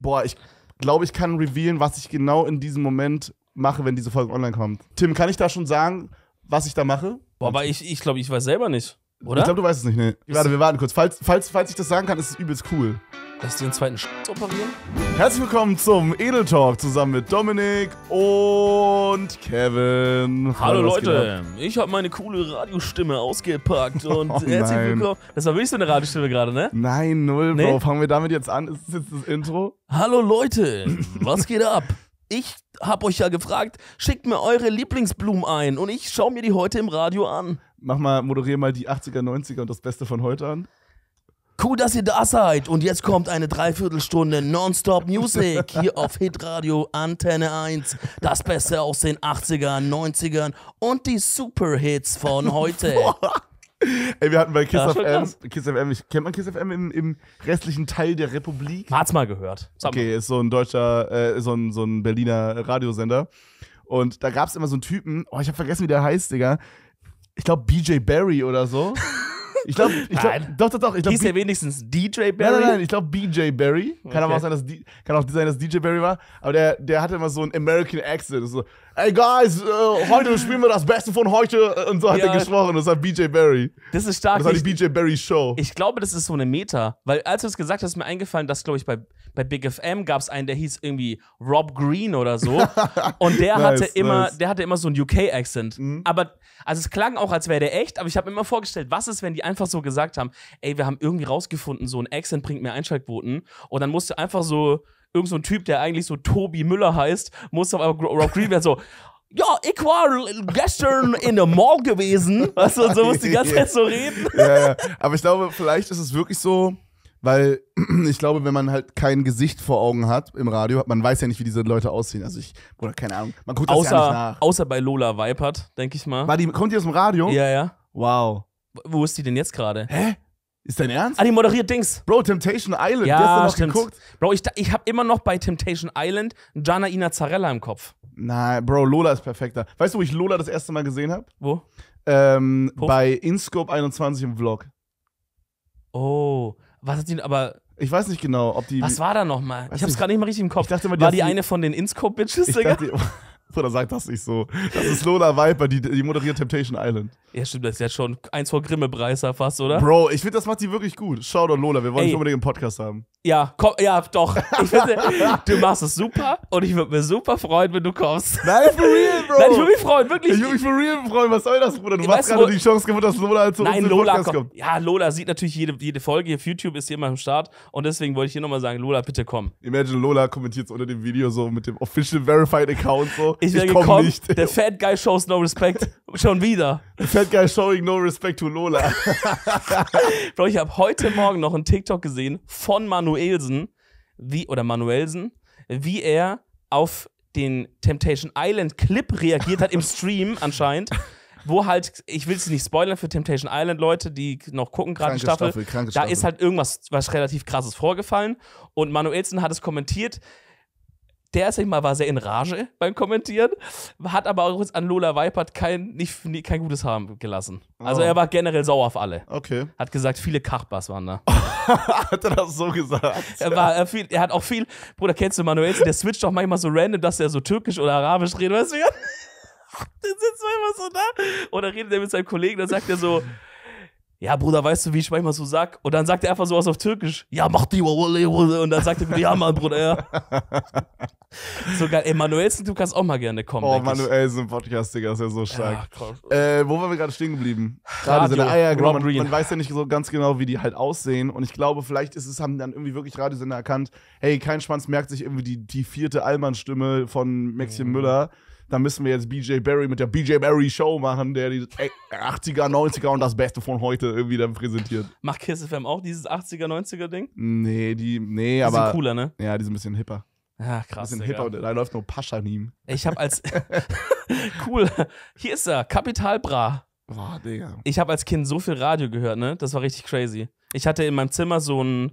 boah, ich glaube, ich kann revealen, was ich genau in diesem Moment mache, wenn diese Folge online kommt. Tim, kann ich da schon sagen, was ich da mache? Boah, aber ich, ich glaube, ich weiß selber nicht. Oder? Ich glaube, du weißt es nicht. Nee. Warte, wir warten kurz. Falls, falls, falls ich das sagen kann, ist es übelst cool. Lass dir den zweiten Sch operieren? Herzlich willkommen zum Edel Talk zusammen mit Dominik und Kevin. Hallo Leute, ich habe meine coole Radiostimme ausgepackt und oh, herzlich nein. willkommen. Das war wirklich so eine Radiostimme gerade, ne? Nein, null, nee? Bro. Fangen wir damit jetzt an. Ist das jetzt das Intro? Hallo Leute, was geht ab? Ich habe euch ja gefragt, schickt mir eure Lieblingsblumen ein und ich schaue mir die heute im Radio an mach mal, moderier mal die 80er, 90er und das Beste von heute an. Cool, dass ihr da seid. Und jetzt kommt eine Dreiviertelstunde Nonstop Music hier auf Hitradio Antenne 1. Das Beste aus den 80ern, 90ern und die Superhits von heute. Ey, wir hatten bei Kiss, ja, FM, Kiss FM, kennt man Kiss FM im, im, restlichen Teil der Republik? Hat's mal gehört. Sag okay, mal. ist so ein deutscher, äh, so, ein, so ein Berliner Radiosender. Und da gab's immer so einen Typen, oh, ich habe vergessen, wie der heißt, Digga ich glaube, BJ Barry oder so. Ich glaube, ich glaub, doch, doch, doch. Ich glaub, Hieß B- ja wenigstens DJ Barry? Nein, nein, nein ich glaube BJ Barry. Kann okay. auch sein, dass, D- kann auch sein, dass DJ Barry war. Aber der, der hatte immer so einen American Accent. So, ey, guys, uh, heute spielen wir das Beste von heute. Und so hat ja. er gesprochen. Das war BJ Barry. Das ist stark. Und das war die ich, BJ Barry Show. Ich glaube, das ist so eine Meta. Weil als du es gesagt hast, ist mir eingefallen, dass, glaube ich, bei bei Big FM gab es einen, der hieß irgendwie Rob Green oder so. und der nice, hatte immer, nice. der hatte immer so einen UK-Accent. Mhm. Aber also es klang auch, als wäre der echt, aber ich habe mir immer vorgestellt, was ist, wenn die einfach so gesagt haben, ey, wir haben irgendwie rausgefunden, so ein Accent bringt mehr Einschaltquoten. Und dann musste einfach so irgend so ein Typ, der eigentlich so Tobi Müller heißt, musste aber einmal Rob Green werden, so ja, ich war gestern in der Mall gewesen. Weißt du, so musst du die ganze Zeit so reden. Ja, ja. Aber ich glaube, vielleicht ist es wirklich so, weil ich glaube, wenn man halt kein Gesicht vor Augen hat im Radio, man weiß ja nicht, wie diese Leute aussehen. Also ich, oder keine Ahnung, man guckt außer, das ja nicht nach. Außer bei Lola Weipert, denke ich mal. War die, kommt die aus dem Radio? Ja, ja. Wow. Wo ist die denn jetzt gerade? Hä? Ist dein Ernst? Ah, die moderiert Dings. Bro, Temptation Island, ja, hast du noch stimmt. geguckt? Bro, ich, ich habe immer noch bei Temptation Island Gianna Ina Zarella im Kopf. Nein, Bro, Lola ist perfekter. Weißt du, wo ich Lola das erste Mal gesehen habe? Wo? Ähm, bei Inscope 21 im Vlog. Oh, was hat die, aber. Ich weiß nicht genau, ob die. Was war da nochmal? Ich hab's gerade nicht mal richtig im Kopf. Ich dachte immer, die war die, eine von den Inscope-Bitches, Digga? Ich Dachte, Bruder, sagt das nicht so. Das ist Lola Viper, die, die moderiert Temptation Island. Ja, stimmt, das ist jetzt schon eins vor Grimme-Preiser fast, oder? Bro, ich finde, das macht sie wirklich gut. Shoutout Lola, wir wollen Ey. nicht unbedingt einen Podcast haben. Ja, komm, ja, doch. Ich finde, du machst es super und ich würde mich super freuen, wenn du kommst. Nein, for real, Bro. Nein, ich würde mich freuen, wirklich. Ich würde mich for real freuen. Was soll das, Bruder? Du hast gerade die Chance gewonnen, dass Lola halt zu Nein, uns Lola Podcast kommt. kommt. Ja, Lola sieht natürlich jede, jede Folge. Auf YouTube ist hier immer am Start und deswegen wollte ich hier nochmal sagen, Lola, bitte komm. Imagine, Lola kommentiert unter dem Video so mit dem Official Verified Account so ich wäre gekommen. Komm nicht. Der Fat Guy shows no respect. Schon wieder. The Fat Guy showing no respect to Lola. Bro, ich habe heute Morgen noch einen TikTok gesehen von Manuelsen, wie, oder Manuelsen, wie er auf den Temptation Island Clip reagiert hat im Stream anscheinend wo halt, ich will es nicht spoilern für Temptation Island, Leute, die noch gucken, gerade die Staffel. Staffel da Staffel. ist halt irgendwas was relativ krasses vorgefallen. Und Manuelsen hat es kommentiert, der ist mal war sehr in Rage beim Kommentieren, hat aber auch an Lola Weipert kein, nicht, nie, kein gutes Haar gelassen. Also oh. Also er war generell sauer auf alle. Okay. Hat gesagt, viele Kachbars waren da. hat er das so gesagt? Er, war, er, viel, er hat auch viel, Bruder, kennst du Manuel, der switcht auch manchmal so random, dass er so türkisch oder arabisch redet, weißt du? der sitzt man immer so da. Oder redet er mit seinem Kollegen, dann sagt er so, ja, Bruder, weißt du, wie ich manchmal so sag? Und dann sagt er einfach sowas auf Türkisch. Ja, mach die Wale, Wale. Und dann sagt er, ja, Mann, Bruder, ja. so geil. Ey, Manuelsen, du kannst auch mal gerne kommen. Oh, Manuelsen, Podcast, Digga, ist ja so stark. Ja, äh, wo waren wir gerade stehen geblieben? Gerade Radio, Sender. Ah, genau. Man, man, weiß ja nicht so ganz genau, wie die halt aussehen. Und ich glaube, vielleicht ist es, haben dann irgendwie wirklich Radiosender erkannt, hey, kein Schwanz merkt sich irgendwie die, die vierte Allmann-Stimme von Maxim mhm. Müller da müssen wir jetzt BJ Barry mit der BJ Barry Show machen, der die 80er, 90er und das Beste von heute irgendwie dann präsentiert. Macht Kiss FM auch dieses 80er, 90er Ding? Nee, die, nee, die aber. Die sind cooler, ne? Ja, die sind ein bisschen hipper. Ja, ah, krass. Ein bisschen hipper und da läuft nur Paschanim. Ich hab als. cool. Hier ist er, Kapital Bra. Boah, Digga. Ich habe als Kind so viel Radio gehört, ne? Das war richtig crazy. Ich hatte in meinem Zimmer so ein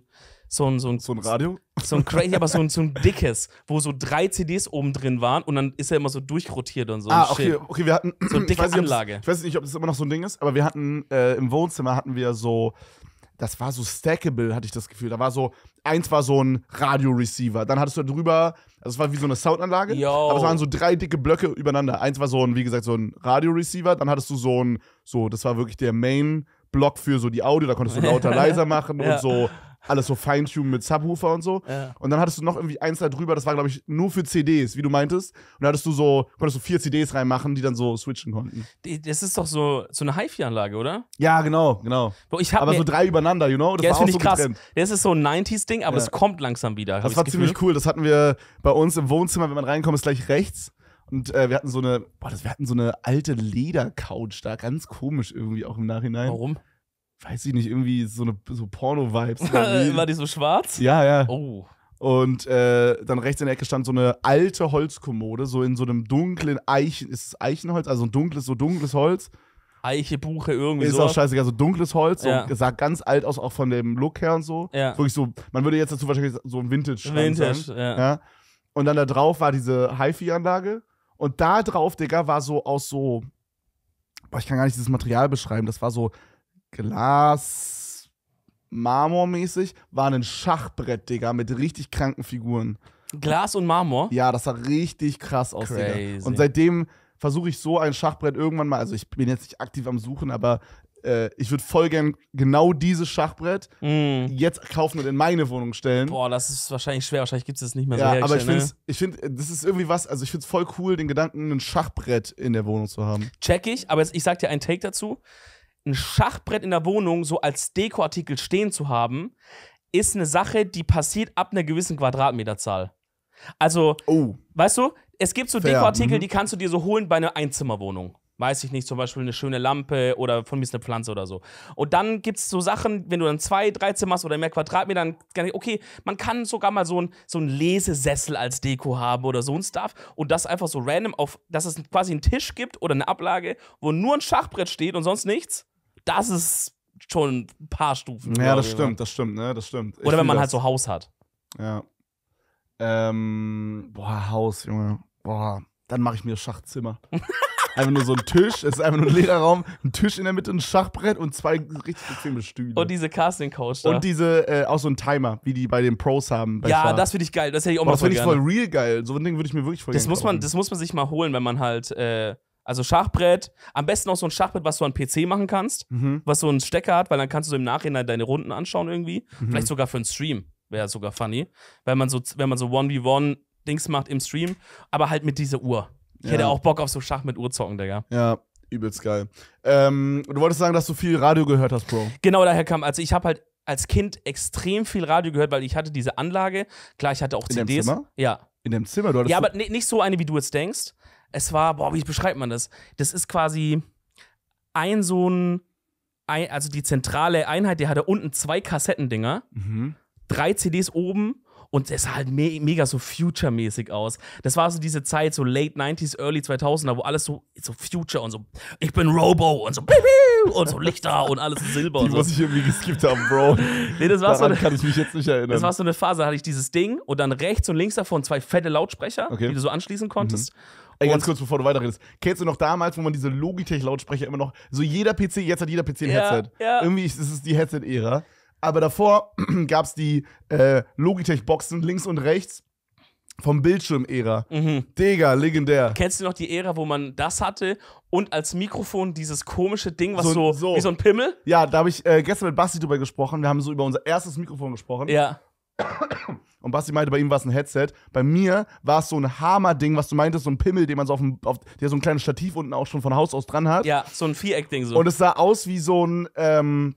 so ein, so ein, so ein Radio? So ein crazy, aber so ein, so ein dickes, wo so drei CDs oben drin waren und dann ist er immer so durchrotiert und so. Ah, okay, okay, wir hatten so eine dicke ich weiß, Anlage. Ich weiß nicht, ob das immer noch so ein Ding ist, aber wir hatten äh, im Wohnzimmer hatten wir so das war so stackable, hatte ich das Gefühl. Da war so, eins war so ein Radioreceiver, dann hattest du drüber, also es war wie so eine Soundanlage, Yo. aber es waren so drei dicke Blöcke übereinander. Eins war so ein, wie gesagt, so ein Radioreceiver, dann hattest du so ein, so, das war wirklich der Main-Block für so die Audio, da konntest du lauter, leiser machen ja. und so alles so feintunen mit Subwoofer und so. Ja. Und dann hattest du noch irgendwie eins da drüber, das war, glaube ich, nur für CDs, wie du meintest. Und da hattest du so, konntest du vier CDs reinmachen, die dann so switchen konnten. Das ist doch so, so eine HiFi-Anlage, oder? Ja, genau, genau. Bro, aber so drei übereinander, you know? Das, ja, das finde so ich krass. Getrennt. Das ist so ein 90s-Ding, aber ja. es kommt langsam wieder. Das war das ziemlich cool. Das hatten wir bei uns im Wohnzimmer, wenn man reinkommt, ist gleich rechts. Und äh, wir hatten so eine, boah, das, wir hatten so eine alte Ledercouch da, ganz komisch irgendwie auch im Nachhinein. Warum? weiß ich nicht, irgendwie so eine so Porno-Vibes. War die so schwarz? Ja, ja. Oh. Und äh, dann rechts in der Ecke stand so eine alte Holzkommode, so in so einem dunklen Eichen, ist es Eichenholz, also ein dunkles, so dunkles Holz. Eiche, Buche, irgendwie Ist so. auch scheißegal, so dunkles Holz, ja. so, sah ganz alt aus, auch von dem Look her und so. Ja. Wirklich so, man würde jetzt dazu wahrscheinlich so ein Vintage Vintage, Ja. ja. Und dann da drauf war diese HiFi-Anlage und da drauf, Digga, war so aus so, boah, ich kann gar nicht dieses Material beschreiben, das war so Glas Marmor-mäßig, war ein Schachbrett, Digga, mit richtig kranken Figuren. Glas und Marmor? Ja, das sah richtig krass aus, Crazy. Digga. Und seitdem versuche ich so ein Schachbrett irgendwann mal, also ich bin jetzt nicht aktiv am Suchen, aber äh, ich würde voll gern genau dieses Schachbrett mm. jetzt kaufen und in meine Wohnung stellen. Boah, das ist wahrscheinlich schwer, wahrscheinlich gibt es das nicht mehr ja, so aber ich finde, ne? find, das ist irgendwie was, also ich finde es voll cool, den Gedanken, ein Schachbrett in der Wohnung zu haben. Check ich, aber ich sag dir einen Take dazu ein Schachbrett in der Wohnung so als Dekoartikel stehen zu haben, ist eine Sache, die passiert ab einer gewissen Quadratmeterzahl. Also, oh. weißt du, es gibt so Dekoartikel, mhm. die kannst du dir so holen bei einer Einzimmerwohnung. Weiß ich nicht, zum Beispiel eine schöne Lampe oder von mir ist eine Pflanze oder so. Und dann gibt es so Sachen, wenn du dann zwei, drei Zimmer hast oder mehr Quadratmetern, okay, man kann sogar mal so einen so Lesesessel als Deko haben oder so ein Stuff und das einfach so random auf, dass es quasi einen Tisch gibt oder eine Ablage, wo nur ein Schachbrett steht und sonst nichts das ist schon ein paar Stufen. Ja, das ne? stimmt, oder? das stimmt, ne? Das stimmt. Oder ich wenn man das. halt so Haus hat. Ja. Ähm, boah, Haus, Junge. Boah, dann mache ich mir Schachzimmer. einfach nur so ein Tisch, es ist einfach nur ein leerer Raum, ein Tisch in der Mitte, ein Schachbrett und zwei richtig bequeme Stühle. Und diese Casting Coach da. Und diese, äh, auch so ein Timer, wie die bei den Pros haben. ja, Schach. das finde ich geil, das hätte ich auch Boah, mal Das finde ich voll real geil, so ein Ding würde ich mir wirklich voll das muss man, Das muss man sich mal holen, wenn man halt, äh, also Schachbrett, am besten auch so ein Schachbrett, was du an PC machen kannst, mhm. was so einen Stecker hat, weil dann kannst du so im Nachhinein deine Runden anschauen irgendwie. Mhm. Vielleicht sogar für einen Stream wäre sogar funny, wenn man so wenn man so 1v1 Dings macht im Stream, aber halt mit dieser Uhr. Ich ja. hätte auch Bock auf so Schach mit Uhr zocken, Digga. Ja, übelst geil. Ähm, du wolltest sagen, dass du viel Radio gehört hast, Bro. Genau, daher kam, also ich habe halt als Kind extrem viel Radio gehört, weil ich hatte diese Anlage. Klar, ich hatte auch In CDs. Deinem Zimmer? Ja. In dem Zimmer? Du ja, aber ne, nicht so eine, wie du jetzt denkst. Es war, boah, wie beschreibt man das? Das ist quasi ein so ein, also die zentrale Einheit, die hatte unten zwei Kassettendinger, mhm. drei CDs oben und es sah halt me mega so Future-mäßig aus. Das war so diese Zeit, so late 90s, early 2000er, wo alles so, so Future und so, ich bin Robo und so, und so Lichter und alles in Silber. Die und so. muss ich irgendwie geskippt haben, Bro. nee, das war Daran so eine, kann ich mich jetzt nicht erinnern. Das war so eine Phase, da hatte ich dieses Ding und dann rechts und links davon zwei fette Lautsprecher, okay. die du so anschließen konntest. Mhm. Ey, ganz kurz, bevor du weiterredest. Kennst du noch damals, wo man diese Logitech-Lautsprecher immer noch, so jeder PC, jetzt hat jeder PC ein ja, Headset. Ja. Irgendwie ist es die Headset-Ära. Aber davor gab es die äh, Logitech-Boxen links und rechts vom Bildschirm-Ära. Mhm. Digga, legendär. Kennst du noch die Ära, wo man das hatte und als Mikrofon dieses komische Ding, was so, so, so wie so ein Pimmel? Ja, da habe ich äh, gestern mit Basti drüber gesprochen. Wir haben so über unser erstes Mikrofon gesprochen. Ja. Und Basti meinte, bei ihm war es ein Headset. Bei mir war es so ein Hammer-Ding, was du meintest, so ein Pimmel, den man so auf dem, auf, der so ein kleines Stativ unten auch schon von Haus aus dran hat. Ja, so ein Viereck-Ding so. Und es sah aus wie so ein, ähm,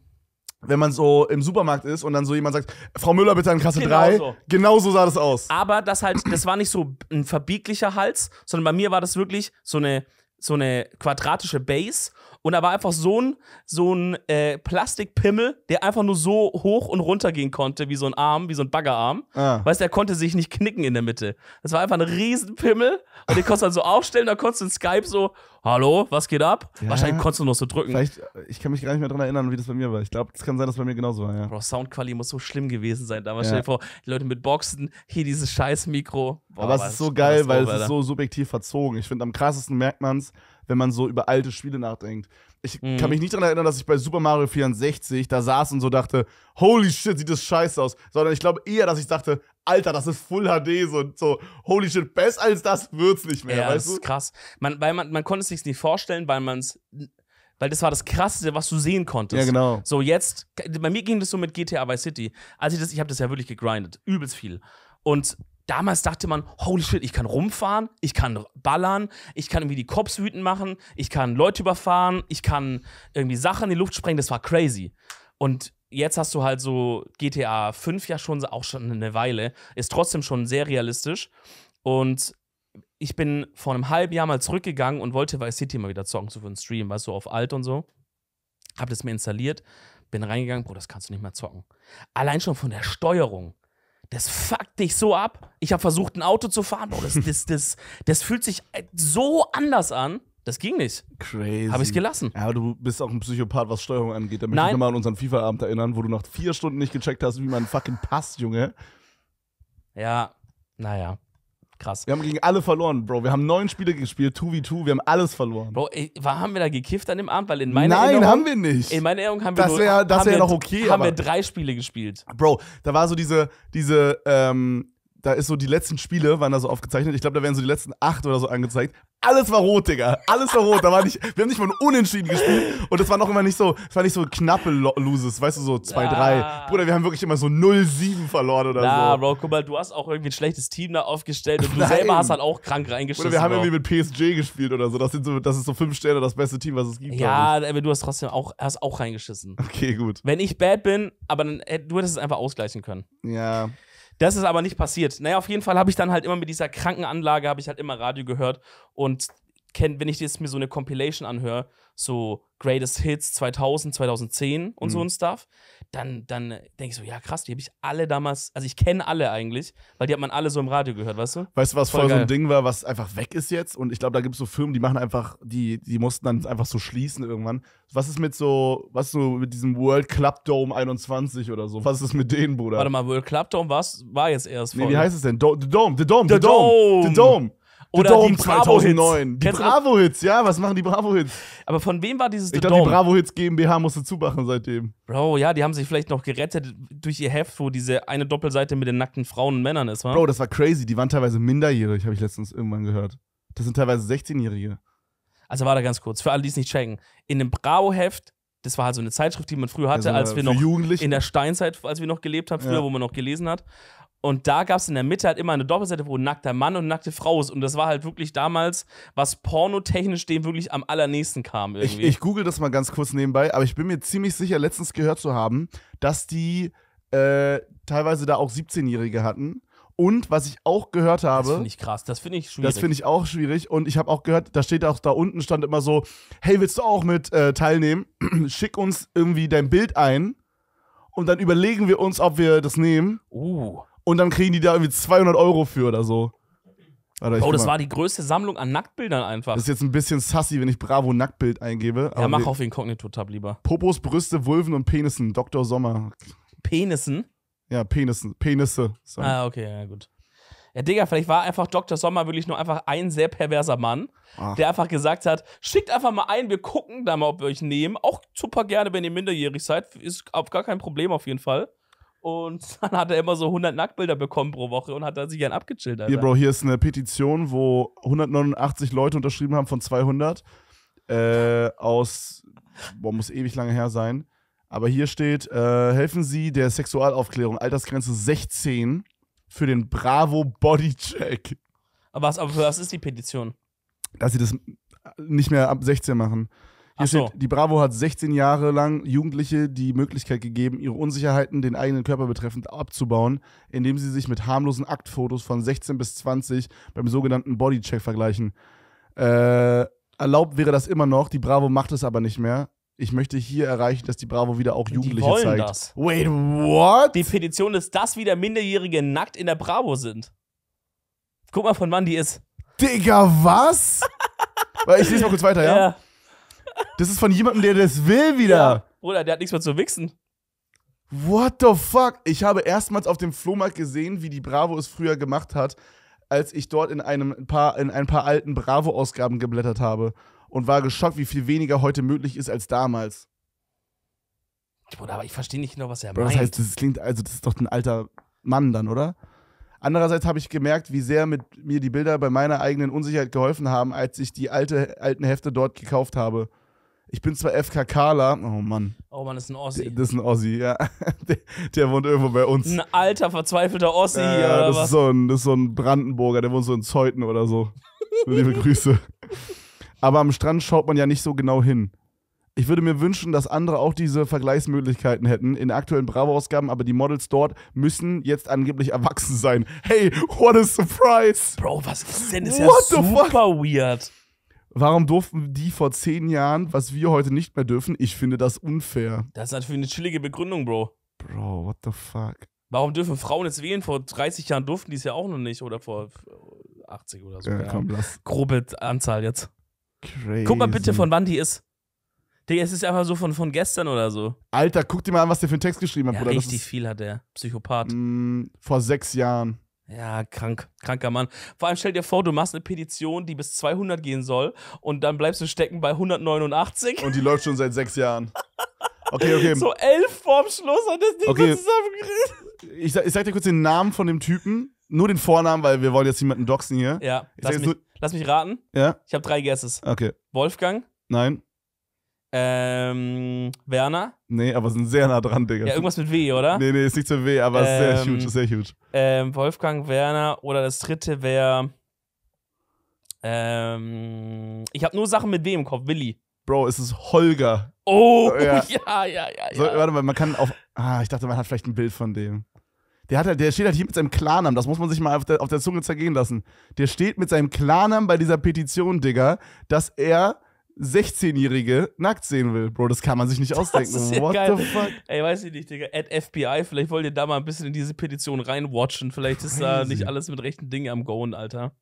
wenn man so im Supermarkt ist und dann so jemand sagt, Frau Müller bitte an Kasse genau 3. So. Genau so sah das aus. Aber das halt, das war nicht so ein verbieglicher Hals, sondern bei mir war das wirklich so eine, so eine quadratische Base und da war einfach so ein, so ein äh, Plastikpimmel, der einfach nur so hoch und runter gehen konnte, wie so ein Arm, wie so ein Baggerarm. Ah. Weißt du, er konnte sich nicht knicken in der Mitte. Das war einfach ein Riesenpimmel und den konntest du dann so aufstellen, da konntest du in Skype so, hallo, was geht ab? Ja. Wahrscheinlich konntest du noch so drücken. Vielleicht, äh, ich kann mich gar nicht mehr daran erinnern, wie das bei mir war. Ich glaube, es kann sein, dass es bei mir genauso war, ja. Bro, Soundquali muss so schlimm gewesen sein damals. Ja. Stell dir vor, die Leute mit Boxen, hier dieses scheiß Mikro. Boah, Aber es ist so geil, weil es ist so subjektiv verzogen. Ich finde, am krassesten merkt man es, wenn man so über alte Spiele nachdenkt. Ich mhm. kann mich nicht daran erinnern, dass ich bei Super Mario 64 da saß und so dachte, holy shit, sieht das scheiße aus. Sondern ich glaube eher, dass ich dachte, Alter, das ist Full HD, so, so holy shit, besser als das wird's nicht mehr. Ja, weißt das ist krass. Man, weil man, man konnte es sich nicht vorstellen, weil man es weil das war das Krasseste, was du sehen konntest. Ja, genau. So jetzt, bei mir ging das so mit GTA Vice City. Als ich das, ich habe das ja wirklich gegrindet, übelst viel. Und damals dachte man, holy shit, ich kann rumfahren, ich kann ballern, ich kann irgendwie die Cops wütend machen, ich kann Leute überfahren, ich kann irgendwie Sachen in die Luft sprengen, das war crazy. Und jetzt hast du halt so GTA 5 ja schon, auch schon eine Weile, ist trotzdem schon sehr realistisch. Und ich bin vor einem halben Jahr mal zurückgegangen und wollte Vice City mal wieder zocken, so für einen Stream, weißt du, auf alt und so. Hab das mir installiert, bin reingegangen, Bro, das kannst du nicht mehr zocken. Allein schon von der Steuerung das fuckt dich so ab. Ich habe versucht, ein Auto zu fahren. Oh, das, das, das, das fühlt sich äh, so anders an. Das ging nicht. Crazy. Habe ich gelassen. Ja, aber du bist auch ein Psychopath, was Steuerung angeht. Da möchte Nein. ich nochmal an unseren FIFA-Abend erinnern, wo du nach vier Stunden nicht gecheckt hast, wie man fucking passt, Junge. Ja, naja krass. Wir haben gegen alle verloren, Bro. Wir haben neun Spiele gespielt, 2v2, wir haben alles verloren. Bro, ey, war, haben wir da gekifft an dem Abend? Weil in meiner Nein, Erinnerung, haben wir nicht. In meiner Erinnerung haben wir das wär, nur, das wäre ja noch okay. Haben wir drei Spiele gespielt. Bro, da war so diese, diese, ähm, da ist so die letzten Spiele, waren da so aufgezeichnet. Ich glaube, da werden so die letzten acht oder so angezeigt. Alles war rot, Digga. Alles war rot. Da war nicht, wir haben nicht mal Unentschieden gespielt. Und das waren auch immer nicht so, es war nicht so knappe Lo Loses, weißt du, so 2-3. Ah. Bruder, wir haben wirklich immer so 0-7 verloren oder Na, so. Bro, guck mal, du hast auch irgendwie ein schlechtes Team da aufgestellt und du Nein. selber hast halt auch krank reingeschissen. Oder wir haben Bro. irgendwie mit PSG gespielt oder so. Das, sind so. das ist so fünf Sterne das beste Team, was es gibt. Ja, aber du hast trotzdem auch, hast auch reingeschissen. Okay, gut. Wenn ich bad bin, aber dann, äh, du hättest es einfach ausgleichen können. Ja. Das ist aber nicht passiert. Naja, auf jeden Fall habe ich dann halt immer mit dieser kranken Anlage, habe ich halt immer Radio gehört und kenn, wenn ich jetzt mir so eine Compilation anhöre, so Greatest Hits 2000, 2010 und mhm. so ein Stuff, dann, dann denke ich so, ja krass, die habe ich alle damals, also ich kenne alle eigentlich, weil die hat man alle so im Radio gehört, weißt du? Weißt du, was voll, voll so ein Ding war, was einfach weg ist jetzt? Und ich glaube, da gibt es so Firmen, die machen einfach, die, die mussten dann einfach so schließen irgendwann. Was ist mit so, was ist so mit diesem World Club Dome 21 oder so? Was ist mit denen, Bruder? Warte mal, World Club Dome war jetzt erst. Nee, wie ne? heißt es denn? Do The Dome, The Dome, The, The Dome, Dome, The Dome. Oder Dome, die Bravo-Hits. Die Bravo-Hits, ja, was machen die Bravo-Hits? Aber von wem war dieses Ich glaube, die Bravo-Hits GmbH musste zumachen seitdem. Bro, ja, die haben sich vielleicht noch gerettet durch ihr Heft, wo diese eine Doppelseite mit den nackten Frauen und Männern ist, wa? Bro, das war crazy. Die waren teilweise minderjährig, habe ich letztens irgendwann gehört. Das sind teilweise 16-Jährige. Also warte ganz kurz, für alle, die es nicht checken. In dem Bravo-Heft, das war halt so eine Zeitschrift, die man früher hatte, also, als wir noch in der Steinzeit, als wir noch gelebt haben, früher, ja. wo man noch gelesen hat. Und da gab es in der Mitte halt immer eine Doppelseite, wo ein nackter Mann und eine nackte Frau ist. Und das war halt wirklich damals, was pornotechnisch dem wirklich am allernächsten kam. Irgendwie. Ich, ich google das mal ganz kurz nebenbei, aber ich bin mir ziemlich sicher, letztens gehört zu haben, dass die äh, teilweise da auch 17-Jährige hatten. Und was ich auch gehört habe. Das finde ich krass, das finde ich schwierig. Das finde ich auch schwierig. Und ich habe auch gehört, da steht auch da unten stand immer so: Hey, willst du auch mit äh, teilnehmen? Schick uns irgendwie dein Bild ein. Und dann überlegen wir uns, ob wir das nehmen. Uh und dann kriegen die da irgendwie 200 Euro für oder so. Warte, oh, das mal. war die größte Sammlung an Nacktbildern einfach. Das ist jetzt ein bisschen sassy, wenn ich Bravo Nacktbild eingebe. Ja, mach auf Inkognito-Tab lieber. Popos, Brüste, Wulven und Penissen. Dr. Sommer. Penissen? Ja, Penissen. Penisse. Sorry. Ah, okay, ja, gut. Ja, Digga, vielleicht war einfach Dr. Sommer wirklich nur einfach ein sehr perverser Mann, Ach. der einfach gesagt hat: schickt einfach mal ein, wir gucken da mal, ob wir euch nehmen. Auch super gerne, wenn ihr minderjährig seid. Ist auf gar kein Problem auf jeden Fall. Und dann hat er immer so 100 Nacktbilder bekommen pro Woche und hat da sich gern abgechillt. Alter. Hier, Bro, hier ist eine Petition, wo 189 Leute unterschrieben haben von 200. Äh, aus, boah, muss ewig lange her sein. Aber hier steht, äh, helfen Sie der Sexualaufklärung, Altersgrenze 16 für den Bravo Bodycheck. Aber was, aber was ist die Petition? Dass sie das nicht mehr ab 16 machen. Hier so. steht, die Bravo hat 16 Jahre lang Jugendliche die Möglichkeit gegeben, ihre Unsicherheiten den eigenen Körper betreffend abzubauen, indem sie sich mit harmlosen Aktfotos von 16 bis 20 beim sogenannten Bodycheck vergleichen. Äh, erlaubt wäre das immer noch, die Bravo macht es aber nicht mehr. Ich möchte hier erreichen, dass die Bravo wieder auch Jugendliche die wollen zeigt. Das. Wait, what? Die Petition ist, dass wieder Minderjährige nackt in der Bravo sind. Guck mal, von wann die ist. Digga, was? ich lese mal kurz weiter, ja? ja. Das ist von jemandem, der das will wieder. Ja, Bruder, der hat nichts mehr zu wichsen. What the fuck? Ich habe erstmals auf dem Flohmarkt gesehen, wie die Bravo es früher gemacht hat, als ich dort in, einem ein paar, in ein paar alten Bravo-Ausgaben geblättert habe und war geschockt, wie viel weniger heute möglich ist als damals. Bruder, aber ich verstehe nicht genau, was er Bro, meint. Das heißt, das klingt, also das ist doch ein alter Mann dann, oder? Andererseits habe ich gemerkt, wie sehr mit mir die Bilder bei meiner eigenen Unsicherheit geholfen haben, als ich die alte, alten Hefte dort gekauft habe. Ich bin zwar FKKler, oh Mann. Oh Mann, das ist ein Ossi. Das ist ein Ossi, ja. Der, der wohnt irgendwo bei uns. Ein alter, verzweifelter Ossi. Ja, äh, oder das, was? Ist so ein, das ist so ein Brandenburger, der wohnt so in Zeuthen oder so. Liebe Grüße. Aber am Strand schaut man ja nicht so genau hin. Ich würde mir wünschen, dass andere auch diese Vergleichsmöglichkeiten hätten in aktuellen Bravo-Ausgaben, aber die Models dort müssen jetzt angeblich erwachsen sein. Hey, what a surprise! Bro, was ist denn? Das ist what ja super fuck? weird. Warum durften die vor zehn Jahren, was wir heute nicht mehr dürfen? Ich finde das unfair. Das ist natürlich eine chillige Begründung, Bro. Bro, what the fuck? Warum dürfen Frauen jetzt wählen? Vor 30 Jahren durften die es ja auch noch nicht oder vor 80 äh, oder so. Ja, komm, lass. Grobe Anzahl jetzt. Crazy. Guck mal bitte, von wann die ist. Digga, es ist einfach so von, von gestern oder so. Alter, guck dir mal an, was der für einen Text geschrieben hat, ja, Bruder. Richtig ist, viel hat der. Psychopath. Mh, mm, vor sechs Jahren. Ja, krank, kranker Mann. Vor allem stell dir vor, du machst eine Petition, die bis 200 gehen soll und dann bleibst du stecken bei 189. Und die läuft schon seit sechs Jahren. Okay, okay. So elf vorm Schluss und das Ding okay. zusammengerissen. Ich, ich sag dir kurz den Namen von dem Typen. Nur den Vornamen, weil wir wollen jetzt niemanden doxen hier. Ja, lass mich, lass mich, raten. Ja? Ich habe drei Guesses. Okay. Wolfgang? Nein. Ähm, Werner? Nee, aber sind sehr nah dran, Digga. Ja, irgendwas mit W, oder? Nee, nee, ist nicht so W, aber ähm, sehr huge, sehr huge. Ähm, Wolfgang, Werner oder das dritte wäre. Ähm, ich habe nur Sachen mit W im Kopf, Willi. Bro, es ist Holger. Oh, oh ja, ja, ja. ja, So, warte mal, man kann auf. Ah, ich dachte, man hat vielleicht ein Bild von dem. Der, hat der steht halt hier mit seinem Klarnamen, das muss man sich mal auf der, auf der Zunge zergehen lassen. Der steht mit seinem Klarnamen bei dieser Petition, Digga, dass er 16-Jährige nackt sehen will. Bro, das kann man sich nicht ausdenken. Das ist ja What geil. the fuck? Ey, weiß ich nicht, Digga. At FBI, vielleicht wollt ihr da mal ein bisschen in diese Petition reinwatchen. Vielleicht ist Crazy. da nicht alles mit rechten Dingen am Goen, Alter.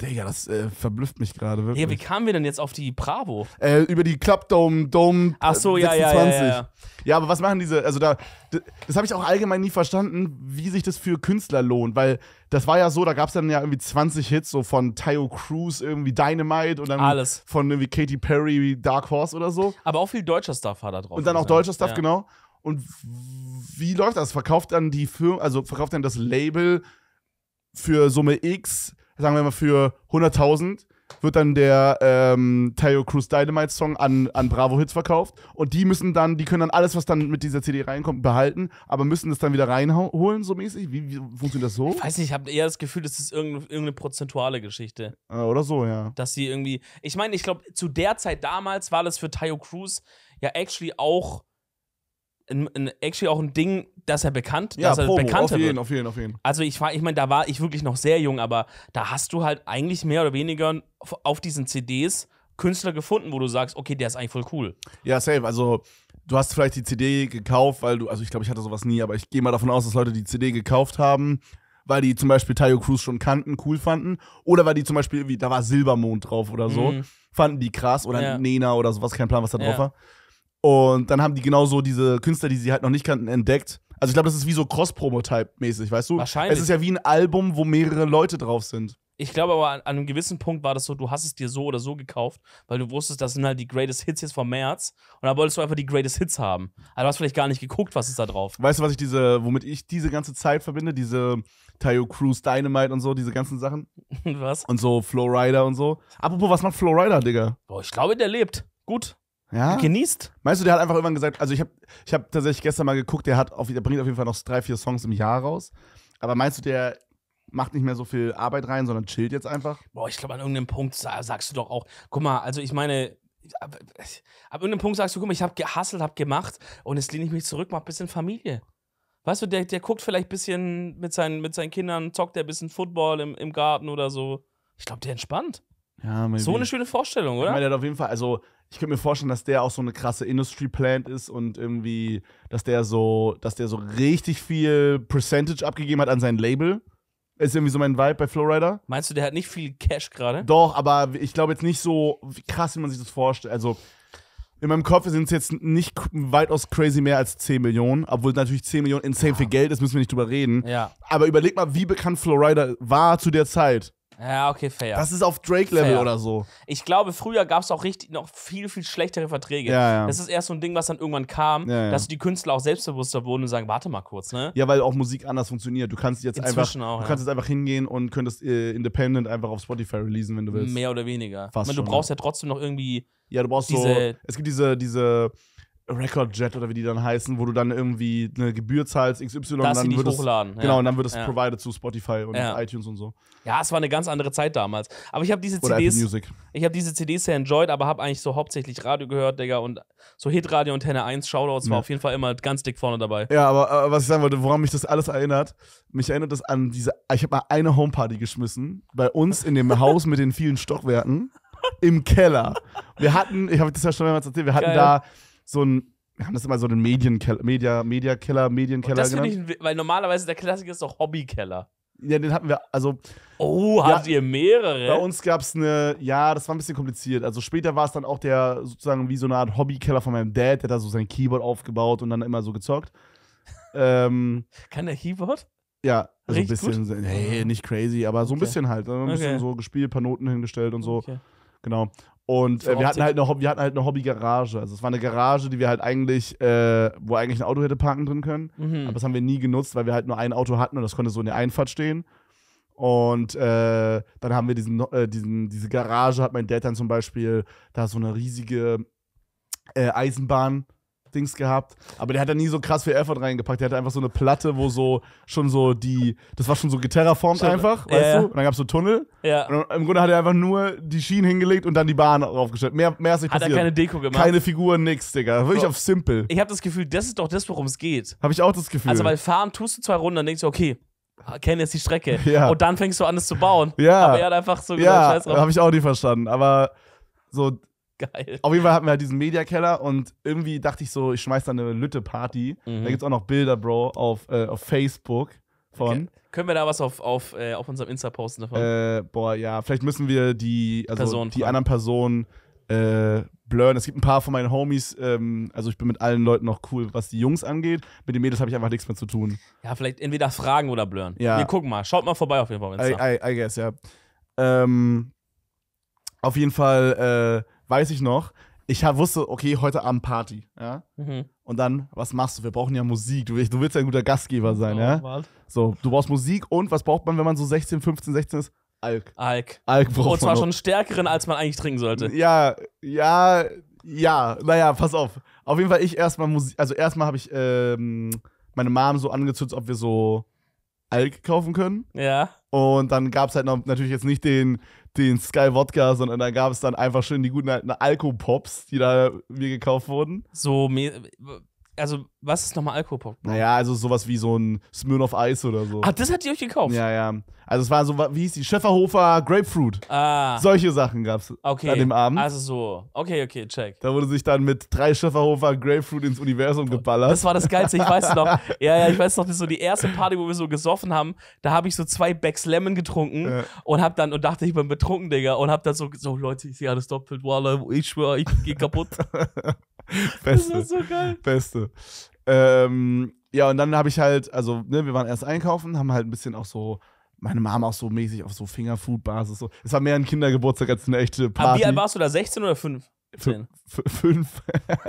Digga, das äh, verblüfft mich gerade wirklich. Ja, wie kamen wir denn jetzt auf die Bravo? Äh, über die Club Dome, Dome Ach so, ja, 26. Ja, ja, ja, ja, aber was machen diese, also da, das habe ich auch allgemein nie verstanden, wie sich das für Künstler lohnt, weil das war ja so, da gab es dann ja irgendwie 20 Hits, so von Tayo Cruz, irgendwie Dynamite und dann Alles. von irgendwie Katy Perry, Dark Horse oder so. Aber auch viel deutscher Stuff war da drauf. Und dann auch deutscher Stuff, ja. genau. Und wie läuft das? Verkauft dann die Firma, also verkauft dann das Label für Summe X sagen wir mal für 100.000 wird dann der ähm, Tayo Cruz Dynamite Song an, an Bravo Hits verkauft und die müssen dann, die können dann alles, was dann mit dieser CD reinkommt, behalten, aber müssen das dann wieder reinholen, so mäßig? Wie, wie funktioniert das so? Ich weiß nicht, ich habe eher das Gefühl, das ist irgendeine, irgendeine prozentuale Geschichte. Ah, oder so, ja. Dass sie irgendwie, ich meine, ich glaube, zu der Zeit damals war das für Tayo Cruz ja actually auch ein, ein, actually auch ein Ding, dass er bekannt, ja, dass er Promo, bekannter auf jeden, wird. Auf jeden, auf jeden. Also ich war, ich meine, da war ich wirklich noch sehr jung, aber da hast du halt eigentlich mehr oder weniger auf diesen CDs Künstler gefunden, wo du sagst, okay, der ist eigentlich voll cool. Ja, safe. Also du hast vielleicht die CD gekauft, weil du, also ich glaube, ich hatte sowas nie, aber ich gehe mal davon aus, dass Leute die CD gekauft haben, weil die zum Beispiel Tayo Cruz schon kannten, cool fanden. Oder weil die zum Beispiel, wie, da war Silbermond drauf oder so, mhm. fanden die krass oder ja. Nena oder sowas, kein Plan, was da drauf ja. war. Und dann haben die genau so diese Künstler, die sie halt noch nicht kannten, entdeckt. Also ich glaube, das ist wie so Cross-Promo-Type-mäßig, weißt du? Wahrscheinlich. Es ist ja wie ein Album, wo mehrere Leute drauf sind. Ich glaube aber, an, einem gewissen Punkt war das so, du hast es dir so oder so gekauft, weil du wusstest, das sind halt die Greatest Hits jetzt vom März. Und dann wolltest du einfach die Greatest Hits haben. Also du hast vielleicht gar nicht geguckt, was ist da drauf. Weißt du, was ich diese, womit ich diese ganze Zeit verbinde? Diese Tayo Cruz, Dynamite und so, diese ganzen Sachen. was? Und so Flowrider und so. Apropos, was macht Flowrider, Digga? Boah, ich glaube, der lebt. Gut. Ja. Genießt. Meinst du, der hat einfach irgendwann gesagt, also ich habe ich hab tatsächlich gestern mal geguckt, der, hat auf, der bringt auf jeden Fall noch drei, vier Songs im Jahr raus. Aber meinst du, der macht nicht mehr so viel Arbeit rein, sondern chillt jetzt einfach? Boah, ich glaube, an irgendeinem Punkt sagst du doch auch, guck mal, also ich meine, ab, ab irgendeinem Punkt sagst du, guck mal, ich habe gehasselt, habe gemacht und jetzt lehne ich mich zurück, mach ein bisschen Familie. Weißt du, der, der guckt vielleicht ein bisschen mit seinen, mit seinen Kindern, zockt der ein bisschen Football im, im Garten oder so. Ich glaube, der entspannt. Ja, maybe. So eine schöne Vorstellung, oder? Ich meine, der hat auf jeden Fall, also ich könnte mir vorstellen, dass der auch so eine krasse Industry Plant ist und irgendwie, dass der so, dass der so richtig viel Percentage abgegeben hat an sein Label. Ist irgendwie so mein Vibe bei Flowrider. Meinst du, der hat nicht viel Cash gerade? Doch, aber ich glaube jetzt nicht so krass, wie man sich das vorstellt. Also in meinem Kopf sind es jetzt nicht weitaus crazy mehr als 10 Millionen, obwohl natürlich 10 Millionen insane ja. viel Geld ist, müssen wir nicht drüber reden. Ja. Aber überleg mal, wie bekannt Flowrider war zu der Zeit. Ja, okay, fair. Das ist auf Drake-Level oder so. Ich glaube, früher gab es auch richtig noch viel, viel schlechtere Verträge. Ja, ja. Das ist erst so ein Ding, was dann irgendwann kam, ja, dass die Künstler auch selbstbewusster wurden und sagen, warte mal kurz, ne? Ja, weil auch Musik anders funktioniert. Du kannst jetzt einfach, auch, du kannst jetzt einfach hingehen und könntest äh, Independent einfach auf Spotify releasen, wenn du willst. Mehr oder weniger. Fast ich meine, du schon, brauchst ja trotzdem noch irgendwie. Ja, du brauchst diese, so. Es gibt diese, diese Record Jet oder wie die dann heißen, wo du dann irgendwie eine Gebühr zahlst, XY, Dass dann sie nicht hochladen. Genau, ja. und dann wird es ja. provided zu Spotify und ja. iTunes und so. Ja, es war eine ganz andere Zeit damals. Aber ich habe diese oder CDs. Apple Music. Ich habe diese CDs sehr enjoyed, aber habe eigentlich so hauptsächlich Radio gehört, Digga, und so Hitradio und Henne 1 Shoutouts war auf jeden Fall immer ganz dick vorne dabei. Ja, aber, aber was ich sagen wollte, woran mich das alles erinnert, mich erinnert das an diese. Ich habe mal eine Homeparty geschmissen bei uns in dem Haus mit den vielen Stockwerken im Keller. Wir hatten, ich habe das ja schon mehrmals erzählt, wir hatten Geil. da so ein wir haben das immer so den Medienkeller, Media, Keller, Medienkeller das genannt. Ich, weil normalerweise der Klassiker ist doch Hobbykeller. Ja, den hatten wir, also. Oh, ja, habt ihr mehrere? Bei uns gab es eine, ja, das war ein bisschen kompliziert. Also später war es dann auch der, sozusagen wie so eine Art Hobbykeller von meinem Dad, der da so sein Keyboard aufgebaut und dann immer so gezockt. ähm, Kann der Keyboard? Ja, also ein bisschen, nee, hey, nicht crazy, aber so ein okay. bisschen halt. Ne? ein bisschen okay. so gespielt, paar Noten hingestellt und so. Okay. Genau. Und äh, wir, hatten halt eine, wir hatten halt eine Hobbygarage. Also es war eine Garage, die wir halt eigentlich, äh, wo eigentlich ein Auto hätte parken drin können. Mhm. Aber das haben wir nie genutzt, weil wir halt nur ein Auto hatten und das konnte so in der Einfahrt stehen. Und äh, dann haben wir diesen, äh, diesen, diese Garage, hat mein Dad dann zum Beispiel, da so eine riesige äh, Eisenbahn Dings gehabt, aber der hat da nie so krass viel Effort reingepackt. Der hatte einfach so eine Platte, wo so schon so die, das war schon so geterraformt einfach, weißt ja. du? Und dann gab es so Tunnel. Ja. Und im Grunde hat er einfach nur die Schienen hingelegt und dann die Bahn draufgestellt. Mehr, mehr ist nicht hat passiert. Hat er keine Deko gemacht? Keine Figur, nix, Digga. Wirklich so. Oh. auf simpel. Ich habe das Gefühl, das ist doch das, worum es geht. Habe ich auch das Gefühl. Also, weil fahren tust du zwei Runden, dann denkst du, okay, kenne jetzt die Strecke. Ja. Und dann fängst du an, es zu bauen. Ja. Aber er hat einfach so gesagt, scheiß drauf. Ja, habe ich auch nie verstanden. Aber so, Geil. Auf jeden Fall hatten wir halt diesen Mediakeller und irgendwie dachte ich so, ich schmeiß da eine Lütte-Party. Mhm. Da es auch noch Bilder, Bro, auf, äh, auf Facebook von. Okay. Können wir da was auf, auf, äh, auf unserem Insta posten davon? Äh, boah, ja, vielleicht müssen wir die, also Personen die anderen Personen äh, blurren. Es gibt ein paar von meinen Homies, ähm, also ich bin mit allen Leuten noch cool, was die Jungs angeht. Mit den Mädels habe ich einfach nichts mehr zu tun. Ja, vielleicht entweder fragen oder blurren. Ja. Wir gucken mal. Schaut mal vorbei auf jeden Fall auf Insta. I, I, I guess, ja. Ähm, auf jeden Fall, äh, weiß ich noch, ich wusste, okay, heute Abend Party. Ja? Mhm. Und dann, was machst du? Wir brauchen ja Musik. Du, du willst ja ein guter Gastgeber sein. Oh, ja? So, du brauchst Musik und was braucht man, wenn man so 16, 15, 16 ist? Alk. Alk. Alk braucht Und zwar schon stärkeren, als man eigentlich trinken sollte. Ja, ja, ja. Naja, pass auf. Auf jeden Fall, ich erstmal Musik. Also, erstmal habe ich ähm, meine Mom so angezündet, ob wir so Alk kaufen können. Ja. Und dann gab es halt noch natürlich jetzt nicht den den Sky Wodka, sondern da gab es dann einfach schön die guten alten Alko-Pops, die da mir gekauft wurden. So, also was ist nochmal Alkoholpop? Naja, also sowas wie so ein of Ice oder so. Ah, das hat ihr euch gekauft? Ja, ja. Also es war so, wie hieß die? Schäferhofer Grapefruit. Ah. Solche Sachen gab es okay. an dem Abend. Also so. Okay, okay, check. Da wurde sich dann mit drei Schäferhofer Grapefruit ins Universum geballert. Das war das Geilste, ich weiß noch. ja, ja, ich weiß noch, das ist so die erste Party, wo wir so gesoffen haben. Da habe ich so zwei Becks Lemon getrunken ja. und hab dann, und dachte, ich bin betrunken, Digga. Und hab dann so, so Leute, ich sehe alles doppelt, voila, ich schwöre, ich gehe kaputt. Beste. Das ist so geil. Beste. Ähm, ja, und dann habe ich halt, also, ne, wir waren erst einkaufen, haben halt ein bisschen auch so, meine Mama auch so mäßig auf so Fingerfood-Basis. So. Es war mehr ein Kindergeburtstag als eine echte Party. Aber wie alt warst du da? 16 oder 5? F fünf.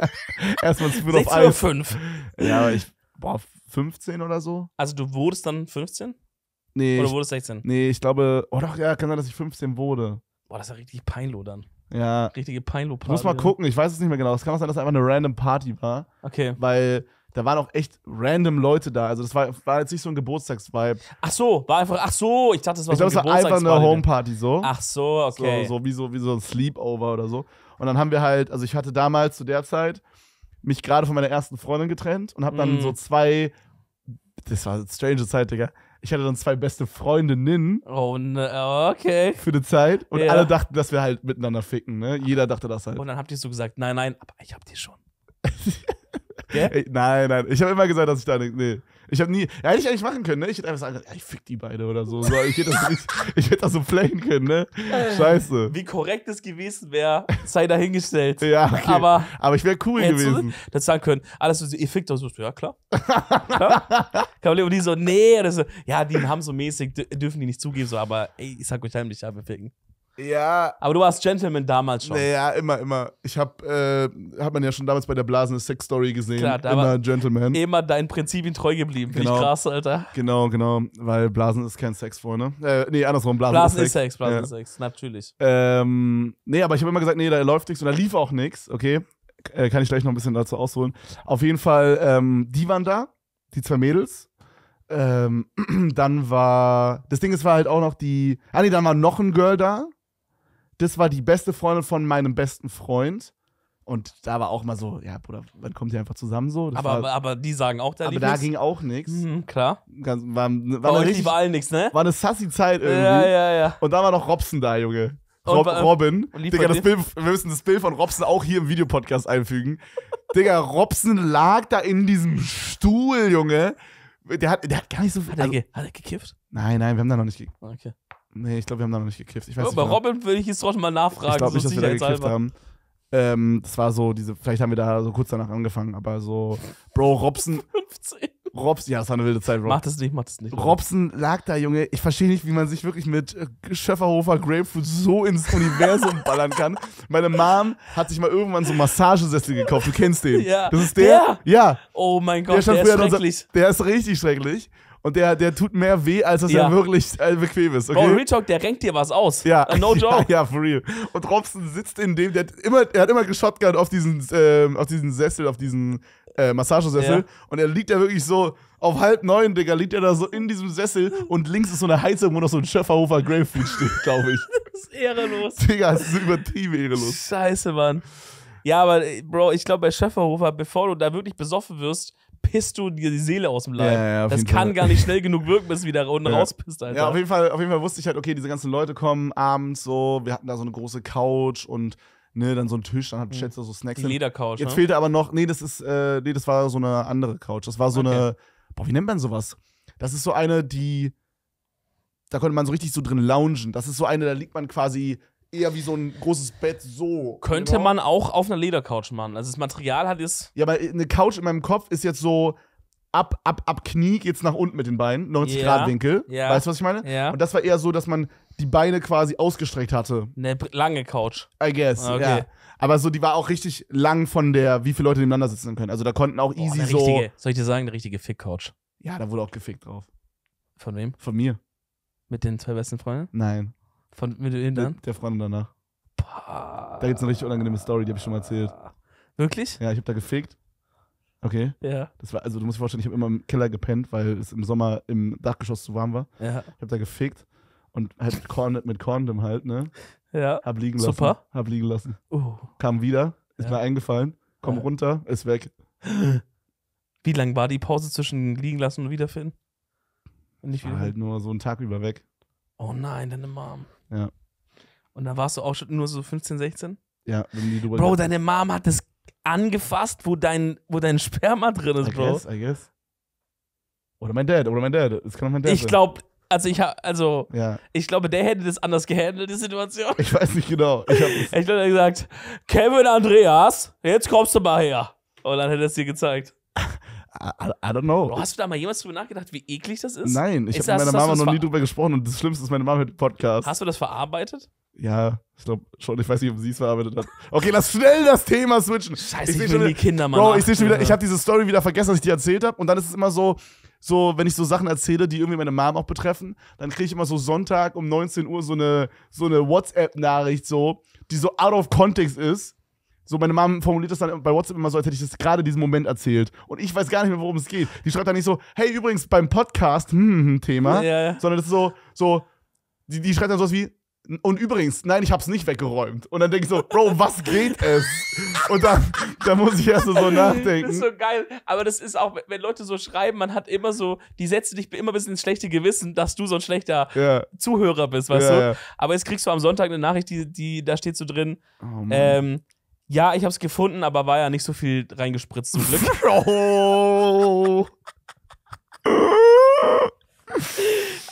Erstmal Split auf Eis. fünf. Ja, aber ich, boah, 15 oder so. Also du wurdest dann 15? Nee. Oder wurdest 16? Nee, ich glaube, oh doch, ja, kann sein, dass ich 15 wurde. Boah, das ist ja richtig peinlo dann. Ja. Richtige peinlo party Muss mal gucken, ich weiß es nicht mehr genau. Es kann auch sein, dass es einfach eine random Party war. Okay. Weil da waren auch echt random Leute da. Also das war, war jetzt nicht so ein Geburtstagsvibe. Ach so, war einfach, ach so, ich dachte, das war ich so glaub, ein Ich glaube, es war einfach eine Homeparty so. Ach so, okay. So, so, wie so wie so ein Sleepover oder so. Und dann haben wir halt, also ich hatte damals zu der Zeit mich gerade von meiner ersten Freundin getrennt und habe dann mm. so zwei, das war eine strange Zeit, Digga. Ich hatte dann zwei beste Freundinnen. Oh, ne, okay. Für eine Zeit. Und ja. alle dachten, dass wir halt miteinander ficken, ne? Jeder dachte das halt. Und dann habt ihr so gesagt, nein, nein, aber ich hab die schon. Gell? Nein, nein. Ich habe immer gesagt, dass ich da nicht. Nee. Ich habe nie. Ja, hätte ich eigentlich machen können, ne? Ich hätte einfach sagen, ja, ich fick die beide oder so. so ich, hätte das, ich, ich hätte das so playen können, ne? Scheiße. Wie korrekt es gewesen wäre, sei dahingestellt. ja, okay. aber, aber ich wäre cool gewesen. Du das sagen können. Alles so, ihr fickt doch so. Ja, klar. klar. Und die so, nee. Oder so, ja, die haben so mäßig, dürfen die nicht zugeben, so, aber ey, ich sag euch heimlich, ja, wir ficken. Ja. Aber du warst Gentleman damals schon. Naja, immer, immer. Ich hab, äh, hat man ja schon damals bei der Blasen Sex Story gesehen. Klar, da immer Gentleman. Immer deinen Prinzipien treu geblieben. Genau. ich krass, Alter. Genau, genau. Weil Blasen ist kein Sex, Freunde. Äh, nee, andersrum. Blasen, Blasen ist, ist Sex. Sex. Blasen ja. ist Sex, natürlich. Ähm, nee, aber ich habe immer gesagt, nee, da läuft nichts und da lief auch nichts, okay. Äh, kann ich gleich noch ein bisschen dazu ausholen. Auf jeden Fall, ähm, die waren da, die zwei Mädels. Ähm, dann war, das Ding ist, war halt auch noch die, ah nee, dann war noch ein Girl da, das war die beste Freundin von meinem besten Freund. Und da war auch mal so, ja, Bruder, wann kommt ihr einfach zusammen so? Das aber, war, aber, die sagen auch da Aber da ging auch nichts. Mhm, klar. Ganz, war, war euch richtig, überall nichts, ne? War eine Sassy-Zeit irgendwie. Ja, ja, ja. Und da war noch Robson da, Junge. Rob, und, Robin. Und Digga, das Bild, wir müssen das Bild von Robson auch hier im Videopodcast einfügen. Digga, Robson lag da in diesem Stuhl, Junge. Der hat, der hat gar nicht so viel. Hat, also, er, ge hat er gekifft? Nein, nein, wir haben da noch nicht gekifft. Okay. Nee, ich glaube, wir haben da noch nicht gekifft. Ich weiß bei nicht Robin will ich jetzt trotzdem mal nachfragen. Ich glaube nicht, so dass wir da gekifft haben. Ähm, das war so, diese, vielleicht haben wir da so kurz danach angefangen, aber so, Bro, Robson. 15. Robson, ja, das war eine wilde Zeit, Rob. Mach das nicht, mach das nicht. Robson lag da, Junge. Ich verstehe nicht, wie man sich wirklich mit äh, Schöfferhofer Grapefruit so ins Universum ballern kann. Meine Mom hat sich mal irgendwann so Massagesessel gekauft. Du kennst den. Ja. Das ist der? der? Ja. Oh mein Gott, der, der ist schrecklich. Unser, der ist richtig schrecklich. Und der, der tut mehr weh, als dass ja. er wirklich äh, bequem ist. Okay? Bro, Real der renkt dir was aus. Ja. Uh, no joke. Ja, ja, for real. Und Robson sitzt in dem, der hat immer, er hat immer geschottgert auf diesen, äh, auf diesen Sessel, auf diesen äh, Massagesessel. Ja. Und er liegt da wirklich so auf halb neun, Digga, liegt er da so in diesem Sessel und links ist so eine Heizung, wo noch so ein Schöfferhofer Grapefruit steht, glaube ich. das ist ehrenlos. Digga, das ist übertrieben ehrenlos. Scheiße, Mann. Ja, aber äh, Bro, ich glaube, bei Schöfferhofer, bevor du da wirklich besoffen wirst, pisst du dir die Seele aus dem Leib. Ja, ja, das kann Fall. gar nicht schnell genug wirken, bis du wieder unten ja. rauspisst. Alter. Ja, auf jeden, Fall, auf jeden Fall wusste ich halt, okay, diese ganzen Leute kommen abends so. Wir hatten da so eine große Couch und ne, dann so ein Tisch, dann hat mhm. Schätze so Snacks. Die Ledercouch. Jetzt ne? fehlte aber noch, nee, das ist, äh, nee, das war so eine andere Couch. Das war so okay. eine, boah, wie nennt man sowas? Das ist so eine, die, da konnte man so richtig so drin loungen. Das ist so eine, da liegt man quasi eher wie so ein großes Bett so. Könnte genau. man auch auf einer Ledercouch machen. Also das Material hat jetzt. Ja, aber eine Couch in meinem Kopf ist jetzt so ab, ab, ab Knie geht's nach unten mit den Beinen, 90 yeah. Grad Winkel. Ja. Weißt du, was ich meine? Ja. Und das war eher so, dass man die Beine quasi ausgestreckt hatte. Eine lange Couch. I guess, ah, okay. ja. Aber so, die war auch richtig lang von der, wie viele Leute nebeneinander sitzen können. Also da konnten auch Boah, easy richtige, so. Soll ich dir sagen, eine richtige Fick-Couch? Ja, da wurde auch gefickt drauf. Von wem? Von mir. Mit den zwei besten Freunden? Nein. Von, mit den Indern? Der, der Freundin danach. Da gibt es eine richtig unangenehme Story, die habe ich schon mal erzählt. Wirklich? Ja, ich habe da gefickt. Okay. Ja. Das war, also du musst dir vorstellen, ich habe immer im Keller gepennt, weil es im Sommer im Dachgeschoss zu warm war. Ja. Ich habe da gefickt und halt mit Korn, mit Condom halt, ne? Ja. Hab liegen lassen. Super. Hab liegen lassen. Uh. Kam wieder, ist ja. mir eingefallen, komm ja. runter, ist weg. Wie lang war die Pause zwischen liegen lassen und wiederfinden? Nicht wieder halt nur so einen Tag über weg. Oh nein, deine Mom. Ja. Und da warst du auch schon nur so 15, 16? Ja, wenn die drüber Bro, deine Mom hat das angefasst, wo dein, wo dein Sperma drin ist, I Bro. Guess, I guess. Oder mein Dad, oder mein Dad. Das kann auch mein Dad Ich glaube, also ich habe, also ja. ich glaube, der hätte das anders gehandelt, die Situation. Ich weiß nicht genau. Ich, ich glaube, er gesagt, Kevin Andreas, jetzt kommst du mal her. Und dann hätte er es dir gezeigt. I, I don't know. Bro, hast du da mal jemals drüber nachgedacht, wie eklig das ist? Nein, ich habe mit meiner Mama noch nie drüber gesprochen und das Schlimmste ist, meine Mama hört den Podcast. Hast du das verarbeitet? Ja, ich glaube schon. Ich weiß nicht, ob sie es verarbeitet hat. Okay, lass schnell das Thema switchen. Scheiße, ich, ich will schon, die Kinder mal. Bro, ich sehe schon wieder, ich habe diese Story wieder vergessen, dass ich die erzählt habe. Und dann ist es immer so, so, wenn ich so Sachen erzähle, die irgendwie meine Mom auch betreffen, dann kriege ich immer so Sonntag um 19 Uhr so eine, so eine WhatsApp-Nachricht so, die so out of context ist so, meine Mom formuliert das dann bei WhatsApp immer so, als hätte ich das gerade diesen Moment erzählt. Und ich weiß gar nicht mehr, worum es geht. Die schreibt dann nicht so, hey, übrigens beim Podcast, hm, hm, hm Thema, ja, ja. sondern das ist so, so, die, die schreibt dann sowas wie, und übrigens, nein, ich hab's nicht weggeräumt. Und dann denke ich so, Bro, was geht es? Und dann, dann muss ich erst so, nachdenken. Das ist so geil. Aber das ist auch, wenn Leute so schreiben, man hat immer so, die setzen dich immer ein bisschen ins schlechte Gewissen, dass du so ein schlechter yeah. Zuhörer bist, weißt yeah, du? Yeah. Aber jetzt kriegst du am Sonntag eine Nachricht, die, die da steht so drin, oh, ähm, ja, ich hab's gefunden, aber war ja nicht so viel reingespritzt zum Glück.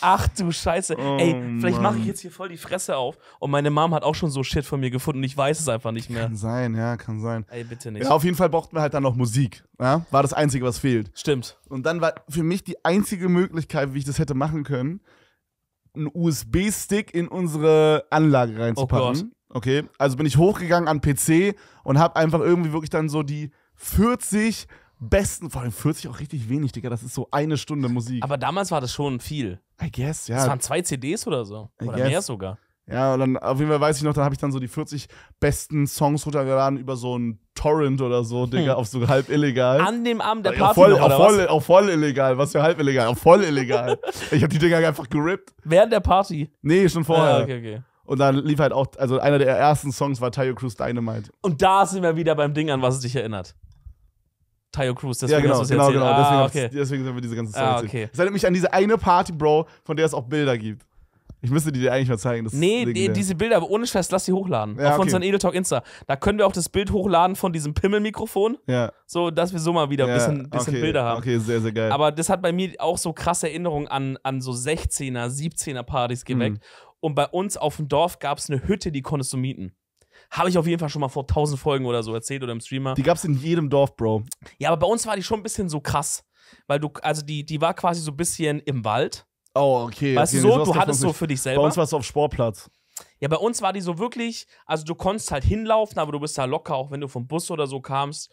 Ach du Scheiße. Oh, Ey, vielleicht mache ich jetzt hier voll die Fresse auf. Und meine Mom hat auch schon so Shit von mir gefunden. Ich weiß es einfach nicht mehr. Kann sein, ja, kann sein. Ey, bitte nicht. Ja, auf jeden Fall brauchten wir halt dann noch Musik. Ja? War das Einzige, was fehlt. Stimmt. Und dann war für mich die einzige Möglichkeit, wie ich das hätte machen können, einen USB-Stick in unsere Anlage reinzupacken. Oh Gott. Okay, also bin ich hochgegangen an PC und habe einfach irgendwie wirklich dann so die 40 besten, vor allem 40 auch richtig wenig, Digga. Das ist so eine Stunde Musik. Aber damals war das schon viel. I guess, ja. Das waren zwei CDs oder so. I oder guess. mehr sogar. Ja, und dann auf jeden Fall weiß ich noch, dann habe ich dann so die 40 besten Songs runtergeladen über so einen Torrent oder so, hm. Digga, auf so halb illegal. An dem Abend der Party. Auf voll, noch, auf voll, auf voll illegal, was für halb illegal, auf voll illegal. ich habe die Dinger einfach gerippt. Während der Party? Nee, schon vorher. Ah, okay, okay. Und dann lief halt auch, also einer der ersten Songs war Tayo Cruz Dynamite. Und da sind wir wieder beim Ding an, was es dich erinnert. Tayo Cruz, deswegen ja, genau, hast genau, erzählt. genau. Ah, deswegen, okay. deswegen sind wir diese ganze Story ah, okay. Das erinnert mich an diese eine Party, Bro, von der es auch Bilder gibt. Ich müsste die dir eigentlich mal zeigen. Das nee, die, diese Bilder, aber ohne Scheiß, lass sie hochladen. Ja, auf okay. unseren Edeltalk Insta. Da können wir auch das Bild hochladen von diesem Pimmelmikrofon. Ja. So, dass wir so mal wieder ein ja, bisschen, bisschen okay, Bilder haben. Okay, sehr, sehr geil. Aber das hat bei mir auch so krasse Erinnerungen an, an so 16er, 17er Partys mhm. geweckt. Mhm. Und bei uns auf dem Dorf gab es eine Hütte, die konntest du mieten. Habe ich auf jeden Fall schon mal vor 1000 Folgen oder so erzählt oder im Streamer. Die gab es in jedem Dorf, Bro. Ja, aber bei uns war die schon ein bisschen so krass. Weil du, also die, die war quasi so ein bisschen im Wald. Oh, okay. Weißt okay, du so, du hattest so für dich selber. Bei uns war es auf Sportplatz. Ja, bei uns war die so wirklich, also du konntest halt hinlaufen, aber du bist da locker, auch wenn du vom Bus oder so kamst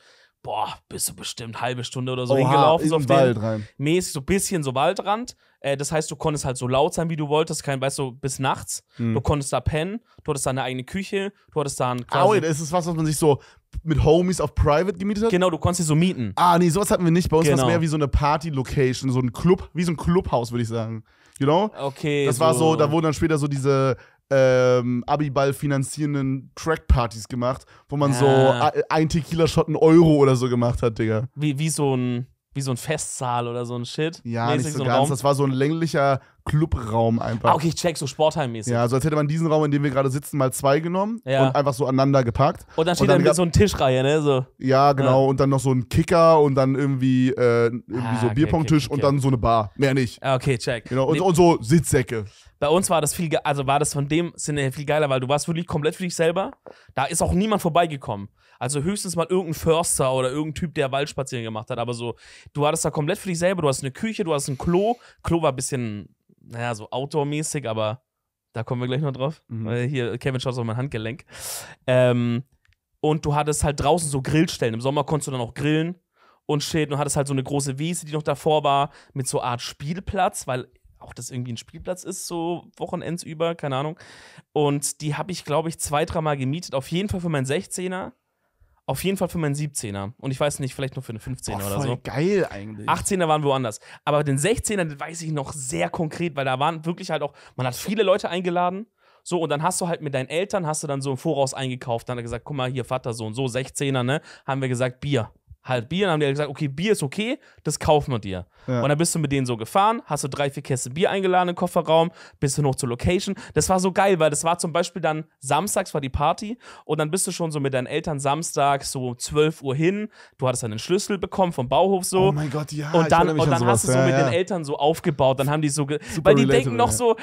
boah, bist du bestimmt halbe Stunde oder so Oha, hingelaufen. So auf Wald den rein. Mäßig, so ein bisschen so Waldrand. Äh, das heißt, du konntest halt so laut sein, wie du wolltest, kein, weißt du, bis nachts. Hm. Du konntest da pennen, du hattest da eine eigene Küche, du hattest da einen. Ah, wait, ist das was, was man sich so mit Homies auf Private gemietet hat? Genau, du konntest sie so mieten. Ah, nee, sowas hatten wir nicht. Bei uns genau. war es mehr wie so eine Party-Location, so ein Club, wie so ein Clubhaus, würde ich sagen. You know? Okay. Das so war so, da wurden dann später so diese ähm, Abiball finanzierenden Trackpartys gemacht, wo man ja. so ein Tequila-Shot einen Euro oder so gemacht hat, Digga. Wie, wie so ein wie so ein Festsaal oder so ein Shit. Ja, nicht so, so ganz. Raum. Das war so ein länglicher Clubraum einfach. Ah, okay, ich check, so Sportheimmäßig. Ja, so als hätte man diesen Raum, in dem wir gerade sitzen, mal zwei genommen ja. und einfach so aneinander gepackt. Und dann steht und dann, dann so eine Tischreihe, ne? So. Ja, genau. Ja. Und dann noch so ein Kicker und dann irgendwie, äh, irgendwie ah, so okay, Bierpongtisch okay, okay, und dann so eine Bar. Mehr nicht. Ah, okay, check. Genau. Und, nee. und so Sitzsäcke. Bei uns war das viel, also war das von dem Sinne viel geiler, weil du warst wirklich komplett für dich selber. Da ist auch niemand vorbeigekommen. Also höchstens mal irgendein Förster oder irgendein Typ, der Waldspaziergänge gemacht hat. Aber so, du hattest da komplett für dich selber. Du hast eine Küche, du hast ein Klo. Klo war ein bisschen, naja, so Outdoor-mäßig, aber da kommen wir gleich noch drauf. Mhm. Hier, Kevin schaut auf mein Handgelenk. Ähm, und du hattest halt draußen so Grillstellen. Im Sommer konntest du dann auch grillen und shit. Und hattest halt so eine große Wiese, die noch davor war, mit so Art Spielplatz, weil auch das irgendwie ein Spielplatz ist, so Wochenends über, keine Ahnung. Und die habe ich, glaube ich, zwei, dreimal gemietet. Auf jeden Fall für meinen 16er. Auf jeden Fall für meinen 17er. Und ich weiß nicht, vielleicht nur für eine 15er Boah, oder so. geil eigentlich. 18er waren woanders. Aber den 16er, den weiß ich noch sehr konkret, weil da waren wirklich halt auch, man hat viele Leute eingeladen. So, und dann hast du halt mit deinen Eltern, hast du dann so im Voraus eingekauft. Dann hat er gesagt, guck mal, hier Vater, so und so, 16er, ne? Haben wir gesagt, Bier halt Bier. Dann haben die halt gesagt, okay, Bier ist okay, das kaufen wir dir. Ja. Und dann bist du mit denen so gefahren, hast du drei, vier Kästen Bier eingeladen im Kofferraum, bist du noch zur Location. Das war so geil, weil das war zum Beispiel dann samstags war die Party und dann bist du schon so mit deinen Eltern samstags so 12 Uhr hin. Du hattest dann den Schlüssel bekommen vom Bauhof so. Oh mein Gott, ja. Und dann, und dann hast du so ja, mit ja. den Eltern so aufgebaut. Dann haben die so, weil die denken noch so,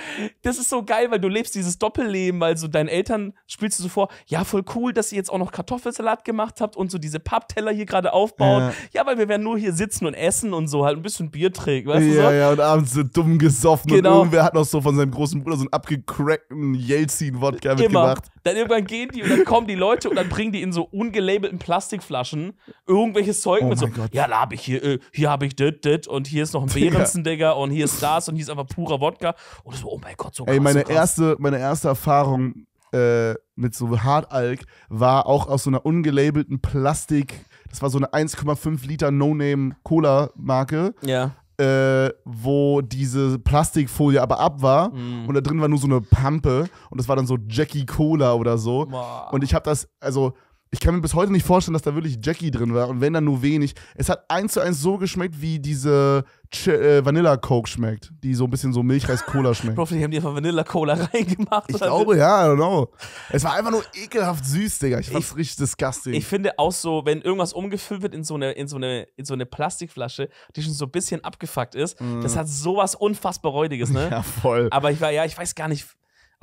das ist so geil, weil du lebst dieses Doppelleben, weil so deinen Eltern spielst du so vor, ja, voll cool, dass ihr jetzt auch noch Kartoffelsalat gemacht habt und so diese Pappteller hier gerade auf aufbaut. Ja. ja, weil wir werden nur hier sitzen und essen und so, halt ein bisschen Bier trinken, weißt ja, du? So? Ja, und abends so dumm gesoffen genau. und irgendwer hat noch so von seinem großen Bruder so einen abgecrackten Yeltsin-Wodka mitgebracht. Dann irgendwann gehen die und dann kommen die Leute und dann bringen die in so ungelabelten Plastikflaschen irgendwelches Zeug oh mit so, Gott. ja, da habe ich hier, äh, hier habe ich dit, dit und hier ist noch ein Behrensen, Digga, und hier ist das und hier ist einfach purer Wodka. Und so, oh mein Gott, so krass, Ey, meine so krass. erste, meine erste Erfahrung äh, mit so Hartalk war auch aus so einer ungelabelten Plastik das war so eine 1,5 Liter No-Name-Cola-Marke. Ja. Äh, wo diese Plastikfolie aber ab war mm. und da drin war nur so eine Pampe und das war dann so Jackie Cola oder so. Wow. Und ich habe das, also ich kann mir bis heute nicht vorstellen, dass da wirklich Jackie drin war und wenn dann nur wenig. Es hat eins zu eins so geschmeckt, wie diese Ch äh, Vanilla Coke schmeckt, die so ein bisschen so Milchreis-Cola schmeckt. Bro, die haben die einfach Vanilla Cola reingemacht. Ich glaube, ja, I don't know. Es war einfach nur ekelhaft süß, Digga. Ich fand's ich, richtig disgusting. Ich finde auch so, wenn irgendwas umgefüllt wird in so eine, in so eine, in so eine Plastikflasche, die schon so ein bisschen abgefuckt ist, mm. das hat sowas unfassbar Räudiges, ne? Ja, voll. Aber ich war, ja, ich weiß gar nicht,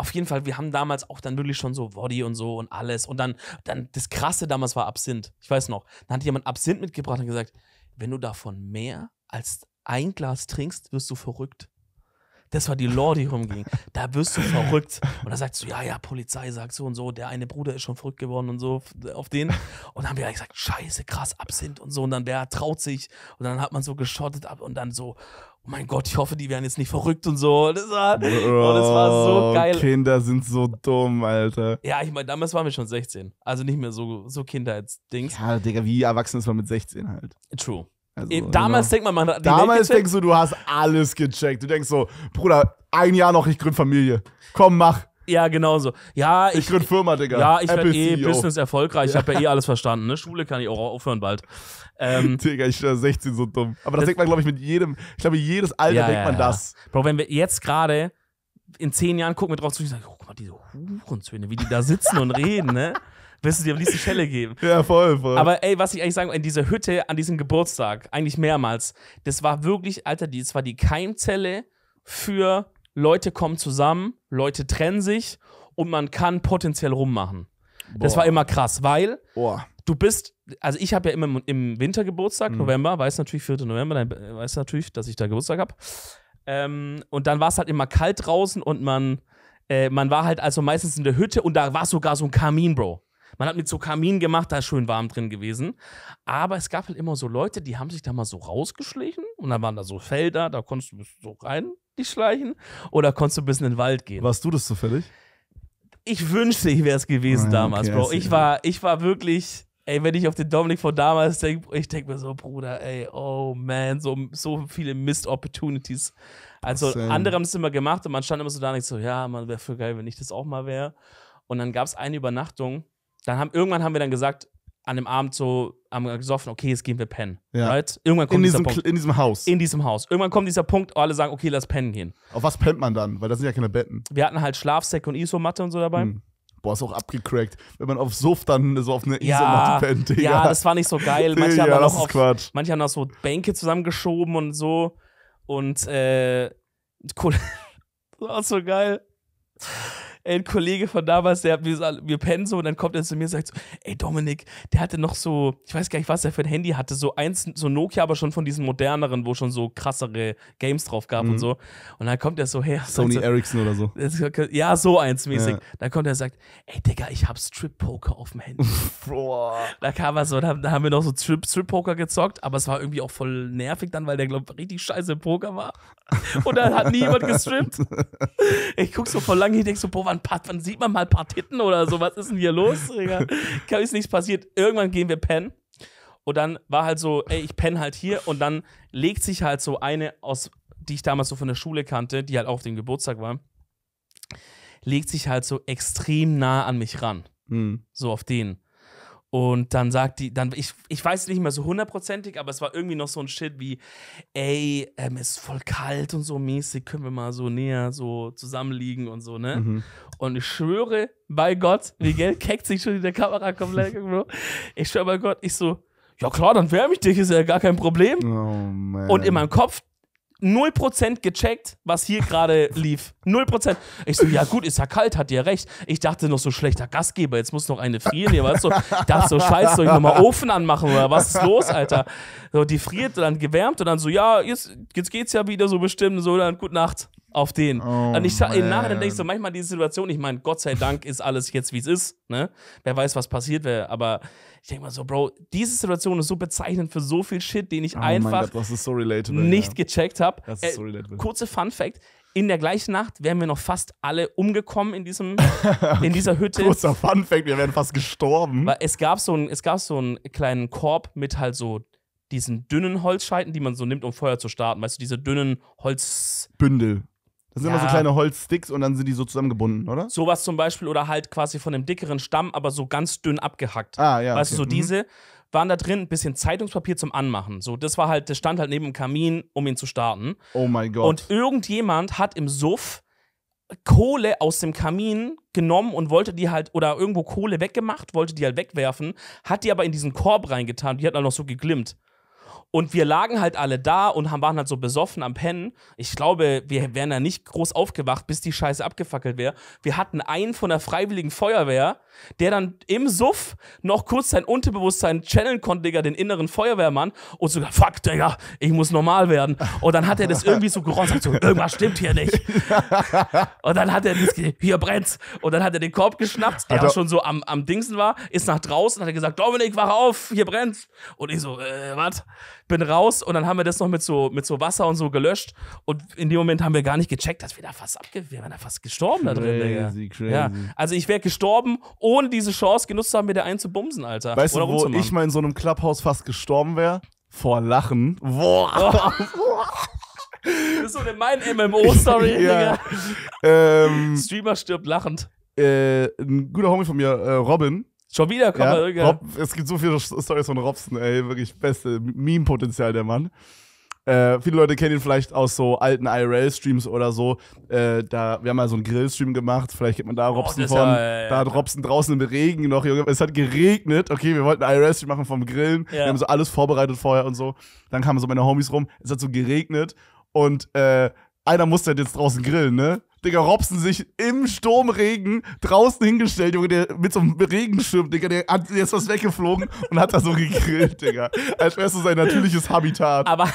auf jeden Fall, wir haben damals auch dann wirklich schon so Woddy und so und alles. Und dann, dann das Krasse damals war Absinth. Ich weiß noch. Dann hat jemand Absinth mitgebracht und gesagt, wenn du davon mehr als ein Glas trinkst, wirst du verrückt. Das war die Lore, die rumging. Da wirst du verrückt. Und da sagst du, ja, ja, Polizei sagt so und so, der eine Bruder ist schon verrückt geworden und so auf den. Und dann haben wir gesagt, scheiße, krass, Absinth und so. Und dann wer traut sich. Und dann hat man so geschottet ab und dann so, oh mein Gott, ich hoffe, die werden jetzt nicht verrückt und so. Das war, Bro, oh, das war so geil. Kinder sind so dumm, Alter. Ja, ich meine, damals waren wir schon 16. Also nicht mehr so, so Kindheitsdings. Ja, Digga, wie erwachsen ist man mit 16 halt. True. Also, äh, genau. damals denkt man, man hat die Damals Welt denkst du, du hast alles gecheckt. Du denkst so, Bruder, ein Jahr noch, ich gründ Familie. Komm, mach. Ja, genau so. Ja, ich, ich gründ Firma, Digga. Ja, ich werde eh e Business erfolgreich. Ja. Ich habe ja eh alles verstanden. Ne? Schule kann ich auch aufhören bald. Ähm, Digga, ich bin 16 so dumm. Aber das, das denkt man, glaube ich, mit jedem. Ich glaube, jedes Alter ja, denkt man das. Bro, wenn wir jetzt gerade in zehn Jahren gucken wir drauf zu und sagen, oh, guck mal, diese Hurensöhne, wie die da sitzen und reden, ne? wirst du dir am liebsten Schelle geben. Ja, voll, voll. Aber ey, was ich eigentlich sagen in dieser Hütte an diesem Geburtstag, eigentlich mehrmals, das war wirklich, Alter, das war die Keimzelle für Leute kommen zusammen, Leute trennen sich und man kann potenziell rummachen. Boah. Das war immer krass, weil Boah. du bist, also ich habe ja immer im Winter Geburtstag, mhm. November, weiß natürlich 4. November, dann weiß natürlich, dass ich da Geburtstag habe. Ähm, und dann war es halt immer kalt draußen und man, äh, man war halt also meistens in der Hütte und da war sogar so ein Kamin, Bro. Man hat mit so Kamin gemacht, da ist schön warm drin gewesen. Aber es gab halt immer so Leute, die haben sich da mal so rausgeschlichen und dann waren da so Felder, da konntest du so rein dich schleichen oder konntest du ein bisschen in den Wald gehen. Warst du das zufällig? Ich wünschte, ich wäre es gewesen oh, damals, okay, Bro. Ich war, ich war wirklich, ey, wenn ich auf den Dominik von damals denke, ich denke mir so, Bruder, ey, oh man, so, so viele Missed Opportunities. Also Same. andere haben es immer gemacht und man stand immer so da und ich so, ja, man wäre für geil, wenn ich das auch mal wäre. Und dann gab es eine Übernachtung, dann haben, irgendwann haben wir dann gesagt, an dem Abend so haben wir gesoffen, okay, jetzt gehen wir pennen. Ja. Right? Irgendwann kommt in diesem, dieser Punkt. In diesem Haus. In diesem Haus. Irgendwann kommt dieser Punkt, oh, alle sagen, okay, lass pennen gehen. Auf was pennt man dann? Weil das sind ja keine Betten. Wir hatten halt Schlafsäcke und Isomatte und so dabei. Hm. Boah, ist auch abgecrackt, wenn man auf Suff dann so auf eine ja, Isomatte pennt, Digga. Ja, das war nicht so geil. Manche, ja, haben, dann das auch auf, manche haben da so Bänke zusammengeschoben und so. Und äh, cool. das war so geil ein Kollege von damals, der hat mir, so, wir pennen so und dann kommt er zu mir und sagt so, ey Dominik, der hatte noch so, ich weiß gar nicht, was er für ein Handy hatte, so eins, so Nokia, aber schon von diesen moderneren, wo schon so krassere Games drauf gab mhm. und so. Und dann kommt er so her. Sony so, Ericsson oder so. Ja, so eins mäßig. Ja. Dann kommt er und sagt, ey Digga, ich hab Strip-Poker auf dem Handy. da kam er so, da, da haben wir noch so Strip-Poker gezockt, aber es war irgendwie auch voll nervig dann, weil der, glaube ich, richtig scheiße im Poker war. Und dann hat nie jemand gestrippt. Ich guck so voll lange, ich denk so, boah, wann, wann sieht man mal ein paar Titten oder so? Was ist denn hier los? Digga? Ist nichts passiert. Irgendwann gehen wir pennen. Und dann war halt so, ey, ich penne halt hier. Und dann legt sich halt so eine aus, die ich damals so von der Schule kannte, die halt auch auf dem Geburtstag war, legt sich halt so extrem nah an mich ran. Mhm. So auf den. Und dann sagt die, dann, ich, ich weiß nicht mehr so hundertprozentig, aber es war irgendwie noch so ein Shit wie, ey, ähm, ist voll kalt und so mäßig, können wir mal so näher so zusammenliegen und so, ne? Mhm. Und ich schwöre bei Gott, Miguel keckt sich schon in der Kamera komplett, Bro. Ich schwöre bei Gott, ich so, ja klar, dann wärme ich dich, ist ja gar kein Problem. Oh, und in meinem Kopf 0% gecheckt, was hier gerade lief. 0%. Ich so, ja gut, ist ja kalt, hat ihr recht. Ich dachte noch so schlechter Gastgeber, jetzt muss noch eine frieren hier, weißt du? Ich dachte so, scheiße, soll ich nochmal Ofen anmachen oder was ist los, Alter? So, die friert und dann gewärmt und dann so, ja, jetzt, jetzt geht's ja wieder so bestimmt, so, dann gute Nacht auf den. Oh, und ich sag, im Nachhinein denke ich so, manchmal diese Situation, ich meine, Gott sei Dank ist alles jetzt, wie es ist, ne? Wer weiß, was passiert wäre, aber ich denke mal so, Bro, diese Situation ist so bezeichnend für so viel Shit, den ich oh einfach Gott, so nicht ja. gecheckt habe. Äh, so kurze Fun Fact: in der gleichen Nacht wären wir noch fast alle umgekommen in, diesem, okay. in dieser Hütte. Großer Fact, wir wären fast gestorben. Weil es gab, so einen, es gab so einen kleinen Korb mit halt so diesen dünnen Holzscheiten, die man so nimmt, um Feuer zu starten. Weißt du, diese dünnen Holzbündel. Das sind ja. immer so kleine Holzsticks und dann sind die so zusammengebunden, oder? Sowas zum Beispiel oder halt quasi von einem dickeren Stamm, aber so ganz dünn abgehackt. Ah, ja. Weißt okay. du, so mhm. diese waren da drin ein bisschen Zeitungspapier zum Anmachen. So, das war halt, das stand halt neben dem Kamin, um ihn zu starten. Oh mein Gott. Und irgendjemand hat im Suff Kohle aus dem Kamin genommen und wollte die halt, oder irgendwo Kohle weggemacht, wollte die halt wegwerfen, hat die aber in diesen Korb reingetan, die hat dann noch so geglimmt. Und wir lagen halt alle da und haben, waren halt so besoffen am Pennen. Ich glaube, wir wären da nicht groß aufgewacht, bis die Scheiße abgefackelt wäre. Wir hatten einen von der Freiwilligen Feuerwehr, der dann im Suff noch kurz sein Unterbewusstsein channeln konnte, Digga, den inneren Feuerwehrmann und sogar, fuck, Digga, ich muss normal werden. Und dann hat er das irgendwie so gerostet, so, irgendwas stimmt hier nicht. und dann hat er das, hier brennt's. Und dann hat er den Korb geschnappt, der also, schon so am, am Dingsen war, ist nach draußen, hat er gesagt, Dominik, wach auf, hier brennt's. Und ich so, äh, was? bin raus und dann haben wir das noch mit so, mit so Wasser und so gelöscht. Und in dem Moment haben wir gar nicht gecheckt, dass wir da fast abge wir waren da fast gestorben crazy, da drin, Digga. Crazy. Ja, also ich wäre gestorben, ohne diese Chance genutzt zu haben, mir da einen zu bumsen, Alter. Weißt Oder du, wo ich mal in so einem Clubhouse fast gestorben wäre? Vor Lachen. Boah. das ist so eine mein MMO-Story, ja. Digga. Ähm, Streamer stirbt lachend. Äh, ein guter Homie von mir, äh, Robin, Schon wieder kommen ja, wir Rob, Es gibt so viele Stories von Robson, ey, wirklich beste Meme-Potenzial der Mann. Äh, viele Leute kennen ihn vielleicht aus so alten IRL-Streams oder so. Äh, da, wir haben mal so einen Grill-Stream gemacht, vielleicht kennt man da oh, Robson oh, von. Ja, ja, da hat Robson draußen im Regen noch, Junge. Es hat geregnet. Okay, wir wollten einen IRL-Stream machen vom Grillen. Wir haben so alles vorbereitet vorher und so. Dann kamen so meine Homies rum. Es hat so geregnet und äh, einer muss ja jetzt draußen grillen, ne? Digga, Robson sich im Sturmregen draußen hingestellt, Junge, der mit so einem Regenschirm, Digga, der, hat, der ist was weggeflogen und hat da so gegrillt, Digga. Als wäre es so sein natürliches Habitat. Aber,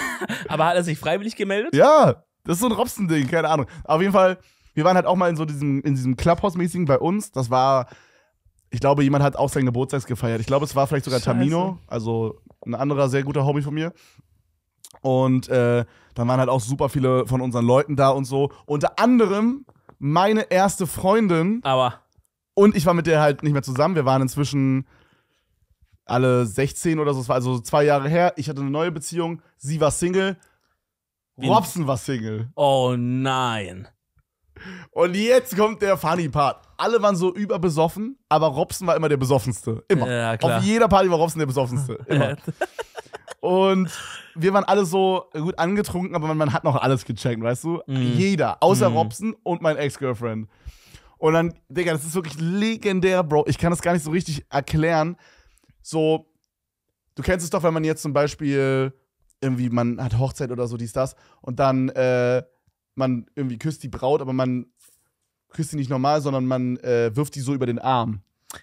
aber hat er sich freiwillig gemeldet? Ja, das ist so ein Robson-Ding, keine Ahnung. Auf jeden Fall, wir waren halt auch mal in so diesem, in diesem Clubhouse-mäßigen bei uns. Das war, ich glaube, jemand hat auch sein Geburtstag gefeiert. Ich glaube, es war vielleicht sogar Scheiße. Tamino, also ein anderer sehr guter Hobby von mir. Und äh, dann waren halt auch super viele von unseren Leuten da und so. Unter anderem meine erste Freundin. Aber. Und ich war mit der halt nicht mehr zusammen. Wir waren inzwischen alle 16 oder so. Es war also zwei Jahre her. Ich hatte eine neue Beziehung. Sie war Single. Wen? Robson war Single. Oh nein. Und jetzt kommt der funny Part. Alle waren so überbesoffen, aber Robson war immer der besoffenste. Immer. Ja, Auf jeder Party war Robson der besoffenste. Immer. Und wir waren alle so gut angetrunken, aber man, man hat noch alles gecheckt, weißt du? Mm. Jeder, außer mm. Robson und mein Ex-Girlfriend. Und dann, Digga, das ist wirklich legendär, Bro. Ich kann das gar nicht so richtig erklären. So, du kennst es doch, wenn man jetzt zum Beispiel irgendwie, man hat Hochzeit oder so, dies, das, und dann, äh, man irgendwie küsst die Braut, aber man küsst sie nicht normal, sondern man äh, wirft die so über den Arm.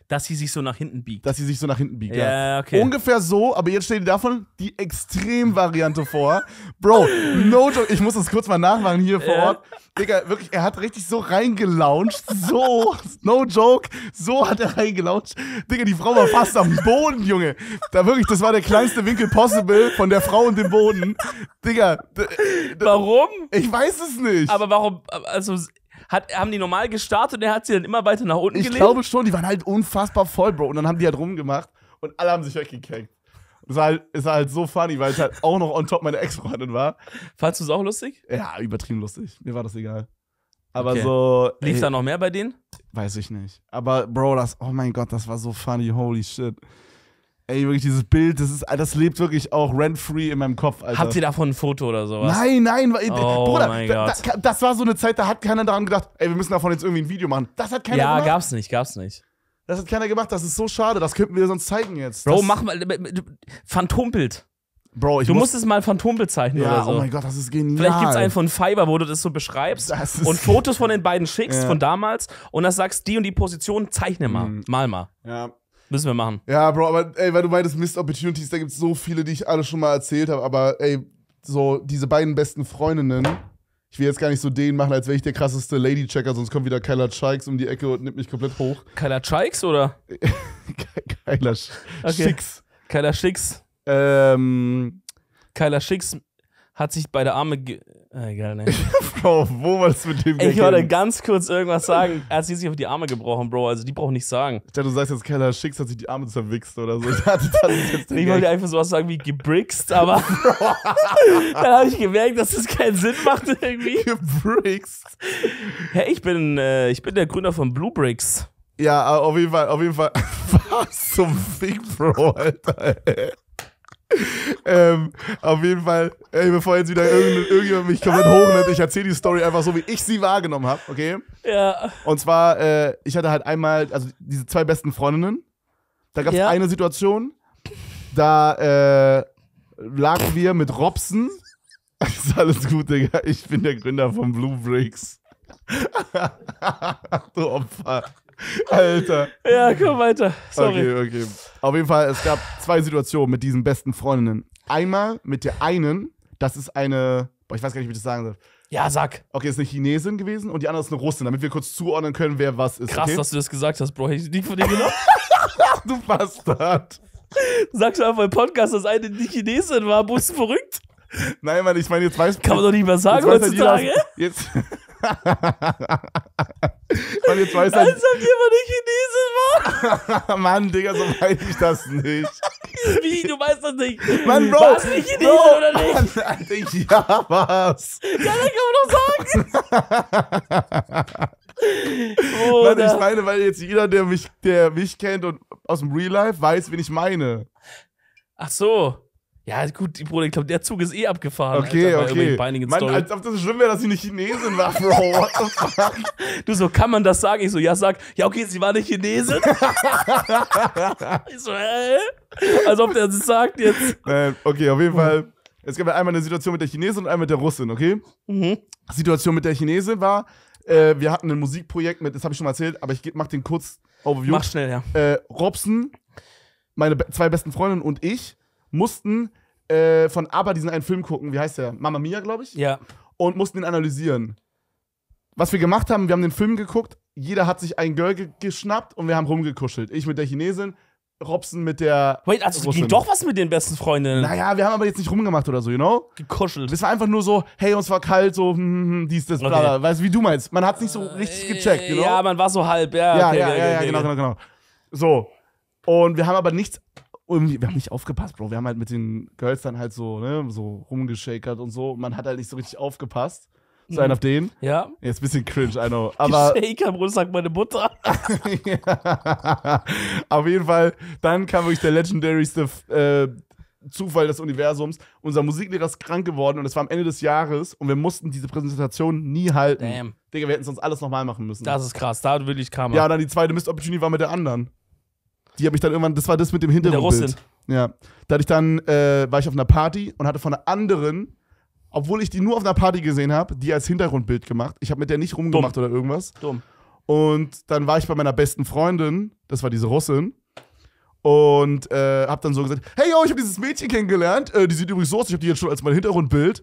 Dass sie sich so nach hinten biegt. Dass sie sich so nach hinten biegt, ja. ja. Okay. Ungefähr so, aber jetzt stell dir davon die Extremvariante vor. Bro, no joke, ich muss das kurz mal nachmachen hier vor Ort. Digga, wirklich, er hat richtig so reingelauncht. So, no joke, so hat er reingelauncht. Digga, die Frau war fast am Boden, Junge. Da wirklich, das war der kleinste Winkel possible von der Frau und dem Boden. Digga. Warum? Ich weiß es nicht. Aber warum, also hat, haben die normal gestartet und er hat sie dann immer weiter nach unten ich gelegt? Ich glaube schon, die waren halt unfassbar voll, Bro. Und dann haben die halt rumgemacht und alle haben sich weggekackt. Es war, halt, es war halt so funny, weil es halt auch noch on top meine Ex-Freundin war. Fandest du es auch lustig? Ja, übertrieben lustig. Mir war das egal. Aber okay. so. Lief da noch mehr bei denen? Weiß ich nicht. Aber Bro, das, oh mein Gott, das war so funny, holy shit. Ey, wirklich dieses Bild, das ist, das lebt wirklich auch rent-free in meinem Kopf, Alter. Habt ihr davon ein Foto oder sowas? Nein, nein, oh Bruder, mein da, das war so eine Zeit, da hat keiner daran gedacht, ey, wir müssen davon jetzt irgendwie ein Video machen. Das hat keiner ja, gemacht. Ja, gab's nicht, gab's nicht. Das hat keiner gemacht, das ist so schade, das könnten wir sonst zeigen jetzt. Bro, das mach mal, Phantombild. Bro, ich du musst es mal Phantombild zeichnen ja, oder so. Oh mein Gott, das ist genial. Vielleicht gibt's einen von Fiverr, wo du das so beschreibst das und Fotos von den beiden schickst ja. von damals und das sagst, die und die Position zeichne mal, mhm. mal mal. Ja, Müssen wir machen. Ja, Bro, aber ey, weil du meintest Missed Opportunities, da gibt es so viele, die ich alle schon mal erzählt habe, aber ey, so diese beiden besten Freundinnen, ich will jetzt gar nicht so den machen, als wäre ich der krasseste Lady-Checker, sonst kommt wieder Kyler Chikes um die Ecke und nimmt mich komplett hoch. Kyler Chikes oder? Kyler Sch okay. Schicks. Kyler Schicks. Ähm. Kyler Schicks hat sich beide Arme Ge Ah, egal, ne? Bro, wo war das mit dem Ey, Ich wollte ganz kurz irgendwas sagen. Er hat sich auf die Arme gebrochen, Bro. Also, die brauchen nicht sagen. Ich dachte, du sagst jetzt, keiner Schicks hat sich die Arme zerwichst oder so. Ich, dachte, ich wollte einfach sowas sagen wie gebrickst, aber dann habe ich gemerkt, dass das keinen Sinn macht irgendwie. Gebrickst. Hey, ich bin, äh, ich bin der Gründer von Blue Bricks. Ja, auf jeden Fall, auf jeden Fall. Was zum Fick, Bro, Alter. Ey. ähm, auf jeden Fall, ey, bevor jetzt wieder irgend, irgendjemand mich komplett hochnimmt, ich erzähle die Story einfach so, wie ich sie wahrgenommen habe, okay? Ja. Und zwar, äh, ich hatte halt einmal, also diese zwei besten Freundinnen. Da gab es ja. eine Situation, da äh, lagen wir mit Robson. Ist alles gut, Digga. Ich bin der Gründer von Blue Bricks. du Opfer. Alter. Ja, komm weiter. Sorry. Okay, okay. Auf jeden Fall, es gab zwei Situationen mit diesen besten Freundinnen. Einmal mit der einen, das ist eine, boah, ich weiß gar nicht, wie ich das sagen soll. Ja, sag. Okay, ist eine Chinesin gewesen und die andere ist eine Russin, damit wir kurz zuordnen können, wer was ist. Krass, okay? dass du das gesagt hast, Bro. Hätte ich nicht von dir genommen? du Bastard. Sagst du einfach im Podcast, dass eine die Chinesin war, bist du verrückt? Nein, Mann, ich meine, jetzt weiß Kann man doch nicht mehr sagen halt heutzutage. Halt jetzt. Weil jetzt weiß er. Als ob jemand ein Chinese war. Mann, Digga, so meine ich das nicht. Wie, du weißt das nicht. Mann, Bro. Warst du nicht Chinese Bro, oder nicht? Mann, Alter, ja, was? Ja, dann kann man doch sagen. oh, Mann, ich meine, weil jetzt jeder, der mich, der mich kennt und aus dem Real Life, weiß, wen ich meine. Ach so. Ja, gut, Bruder, ich glaube, der Zug ist eh abgefahren. Okay, Alter, okay. Ich meine, als ob das schlimm wäre, dass sie nicht Chinesin war, Bro. What the fuck? Du so, kann man das sagen? Ich so, ja, sag, ja, okay, sie war nicht Chinesin. ich so, hä? Als ob der das sagt jetzt. Nein, okay, auf jeden Fall. Es gab einmal eine Situation mit der Chinesin und einmal mit der Russin, okay? Mhm. Situation mit der Chinesin war, äh, wir hatten ein Musikprojekt mit, das habe ich schon mal erzählt, aber ich mach den kurz Overview. Mach schnell, ja. Äh, Robson, meine be zwei besten Freundinnen und ich mussten äh, von Aber diesen einen Film gucken, wie heißt der? Mama Mia, glaube ich. Ja. Und mussten ihn analysieren. Was wir gemacht haben, wir haben den Film geguckt, jeder hat sich ein Girl ge geschnappt und wir haben rumgekuschelt. Ich mit der Chinesin, Robson mit der. Wait, also Russin. ging doch was mit den besten Freundinnen. Naja, wir haben aber jetzt nicht rumgemacht oder so, you know? Gekuschelt. Es war einfach nur so, hey, uns war kalt, so, hm, hm, hm dies, das, bla, bla. Weißt du, wie du meinst? Man hat es nicht so richtig gecheckt, you know? Ja, man war so halb, ja. Ja, okay, ja, okay, ja, genau, genau, genau. So. Und wir haben aber nichts und wir haben nicht aufgepasst, Bro. Wir haben halt mit den Girls dann halt so, ne, so rumgeschakert und so. Man hat halt nicht so richtig aufgepasst. So mhm. einen auf den. Ja. Jetzt ein bisschen cringe, I know. Aber. Shaker, Bruder, sagt meine Mutter. ja. Auf jeden Fall, dann kam wirklich der legendaryste äh, Zufall des Universums. Unser Musiklehrer ist krank geworden und es war am Ende des Jahres und wir mussten diese Präsentation nie halten. Damn. Digga, wir hätten sonst alles nochmal machen müssen. Das ist krass, da will ich Karma. Ja, und dann die zweite Mist-Opportunity war mit der anderen. Die habe ich dann irgendwann, das war das mit dem Hintergrundbild. Ja. Da hatte ich dann, äh, war ich auf einer Party und hatte von einer anderen, obwohl ich die nur auf einer Party gesehen habe, die als Hintergrundbild gemacht. Ich habe mit der nicht rumgemacht Dumm. oder irgendwas. Dumm. Und dann war ich bei meiner besten Freundin, das war diese Russin, und äh, habe dann so gesagt: Hey, yo, ich habe dieses Mädchen kennengelernt. Äh, die sieht übrigens so aus, ich habe die jetzt schon als mein Hintergrundbild.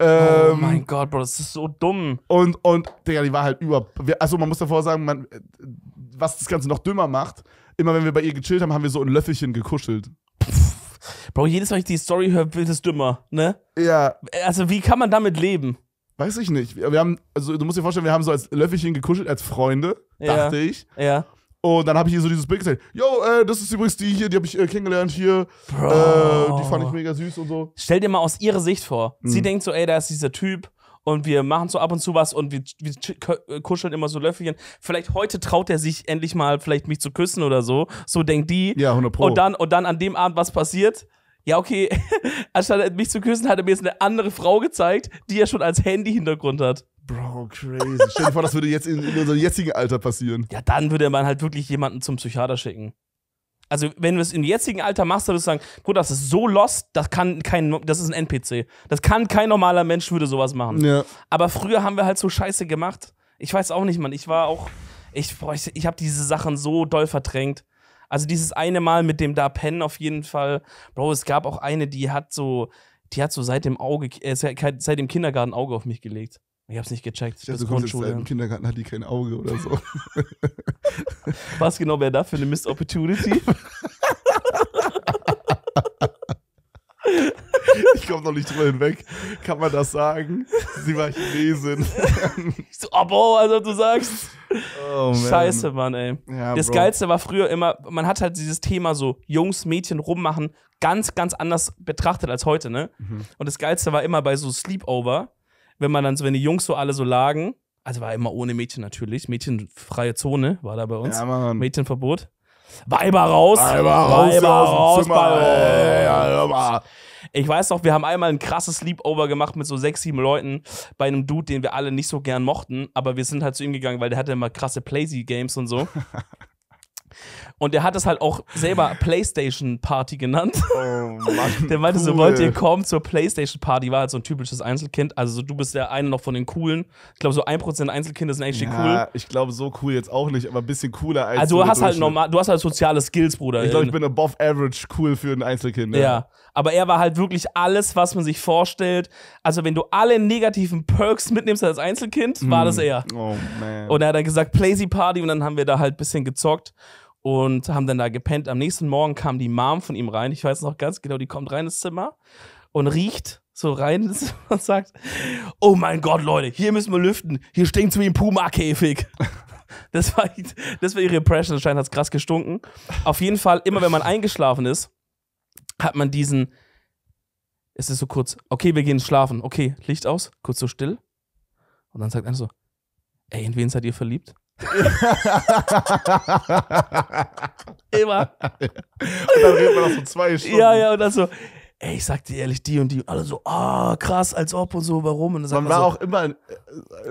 Oh ähm, oh mein Gott, Bro, das ist so dumm. Und, und Digga, die war halt über. Also, man muss davor sagen, man, äh, was das Ganze noch dümmer macht, immer wenn wir bei ihr gechillt haben, haben wir so ein Löffelchen gekuschelt. Bro, jedes Mal, wenn ich die Story höre, wird es dümmer, ne? Ja. Also, wie kann man damit leben? Weiß ich nicht. Wir haben, also du musst dir vorstellen, wir haben so als Löffelchen gekuschelt, als Freunde, ja. dachte ich. Ja. Und dann habe ich ihr so dieses Bild gezeigt. Yo, äh, das ist übrigens die hier, die habe ich äh, kennengelernt hier. Bro. Äh, die fand ich mega süß und so. Stell dir mal aus ihrer Sicht vor. Hm. Sie mhm. denkt so, ey, da ist dieser Typ, und wir machen so ab und zu was und wir, wir kuscheln immer so Löffelchen. Vielleicht heute traut er sich endlich mal, vielleicht mich zu küssen oder so. So denkt die. Ja, 100 Pro. Und dann, und dann an dem Abend, was passiert? ja, okay, anstatt mich zu küssen, hat er mir jetzt eine andere Frau gezeigt, die er schon als Handy-Hintergrund hat. Bro, crazy. Stell dir vor, das würde jetzt in, in, unserem jetzigen Alter passieren. Ja, dann würde man halt wirklich jemanden zum Psychiater schicken. Also, wenn du es im jetzigen Alter machst, würdest du sagen, Bruder, das ist so lost, das kann kein, das ist ein NPC. Das kann kein normaler Mensch würde sowas machen. Ja. Aber früher haben wir halt so Scheiße gemacht. Ich weiß auch nicht, Mann. Ich war auch, ich, boah, ich, ich habe diese Sachen so doll verdrängt. Also dieses eine Mal mit dem da pennen auf jeden Fall. Bro, es gab auch eine, die hat so, die hat so seit dem Auge, äh, seit dem Kindergarten Auge auf mich gelegt. Ich hab's nicht gecheckt. Ich dachte, bis du kommst Jetzt, Im Kindergarten hat die kein Auge oder so. Was genau wäre da für eine Missed Opportunity? Ich komme noch nicht drüber hinweg. Kann man das sagen? Sie war Chinesin. ich so, oh, boah, also du sagst. Oh, man. Scheiße, Mann, ey. Ja, das Bro. Geilste war früher immer, man hat halt dieses Thema so Jungs, Mädchen rummachen ganz, ganz anders betrachtet als heute, ne? Mhm. Und das Geilste war immer bei so Sleepover wenn man dann so, wenn die Jungs so alle so lagen, also war immer ohne Mädchen natürlich, Mädchenfreie Zone war da bei uns, ja, Mann. Mädchenverbot. Weiber raus, Weiber raus, Weiber raus, Zimmer, Ich weiß noch, wir haben einmal ein krasses Sleepover gemacht mit so sechs, sieben Leuten bei einem Dude, den wir alle nicht so gern mochten, aber wir sind halt zu ihm gegangen, weil der hatte immer krasse Playsy-Games und so. Und der hat es halt auch selber PlayStation Party genannt. Oh Mann, der meinte cool. so, wollt ihr kommen zur PlayStation Party? War halt so ein typisches Einzelkind. Also so, du bist der eine noch von den coolen. Ich glaube so 1% Einzelkinder sind eigentlich ja, cool. ich glaube so cool jetzt auch nicht, aber ein bisschen cooler als Also du hast halt normal, du hast halt soziale Skills, Bruder. Ich glaube, ich bin above average cool für ein Einzelkind. Ja. ja. Aber er war halt wirklich alles, was man sich vorstellt. Also wenn du alle negativen Perks mitnimmst als Einzelkind, war hm. das er. Oh man. Und er hat dann gesagt, Plazy Party und dann haben wir da halt ein bisschen gezockt und haben dann da gepennt. Am nächsten Morgen kam die Mom von ihm rein. Ich weiß noch ganz genau, die kommt rein ins Zimmer und riecht so rein und sagt: Oh mein Gott, Leute, hier müssen wir lüften. Hier stinkt es wie ein Puma-Käfig. Das war, das war ihre Impression. Anscheinend hat es krass gestunken. Auf jeden Fall, immer wenn man eingeschlafen ist, hat man diesen. Es ist so kurz. Okay, wir gehen schlafen. Okay, Licht aus. Kurz so still. Und dann sagt einer so: Ey, in wen seid ihr verliebt? Immer. Und dann redet man noch so zwei Stunden. Ja, ja, und dann so, ey, ich sag dir ehrlich, die und die, alle so, ah, oh, krass, als ob und so, warum? Und dann man, man war so, auch immer, äh,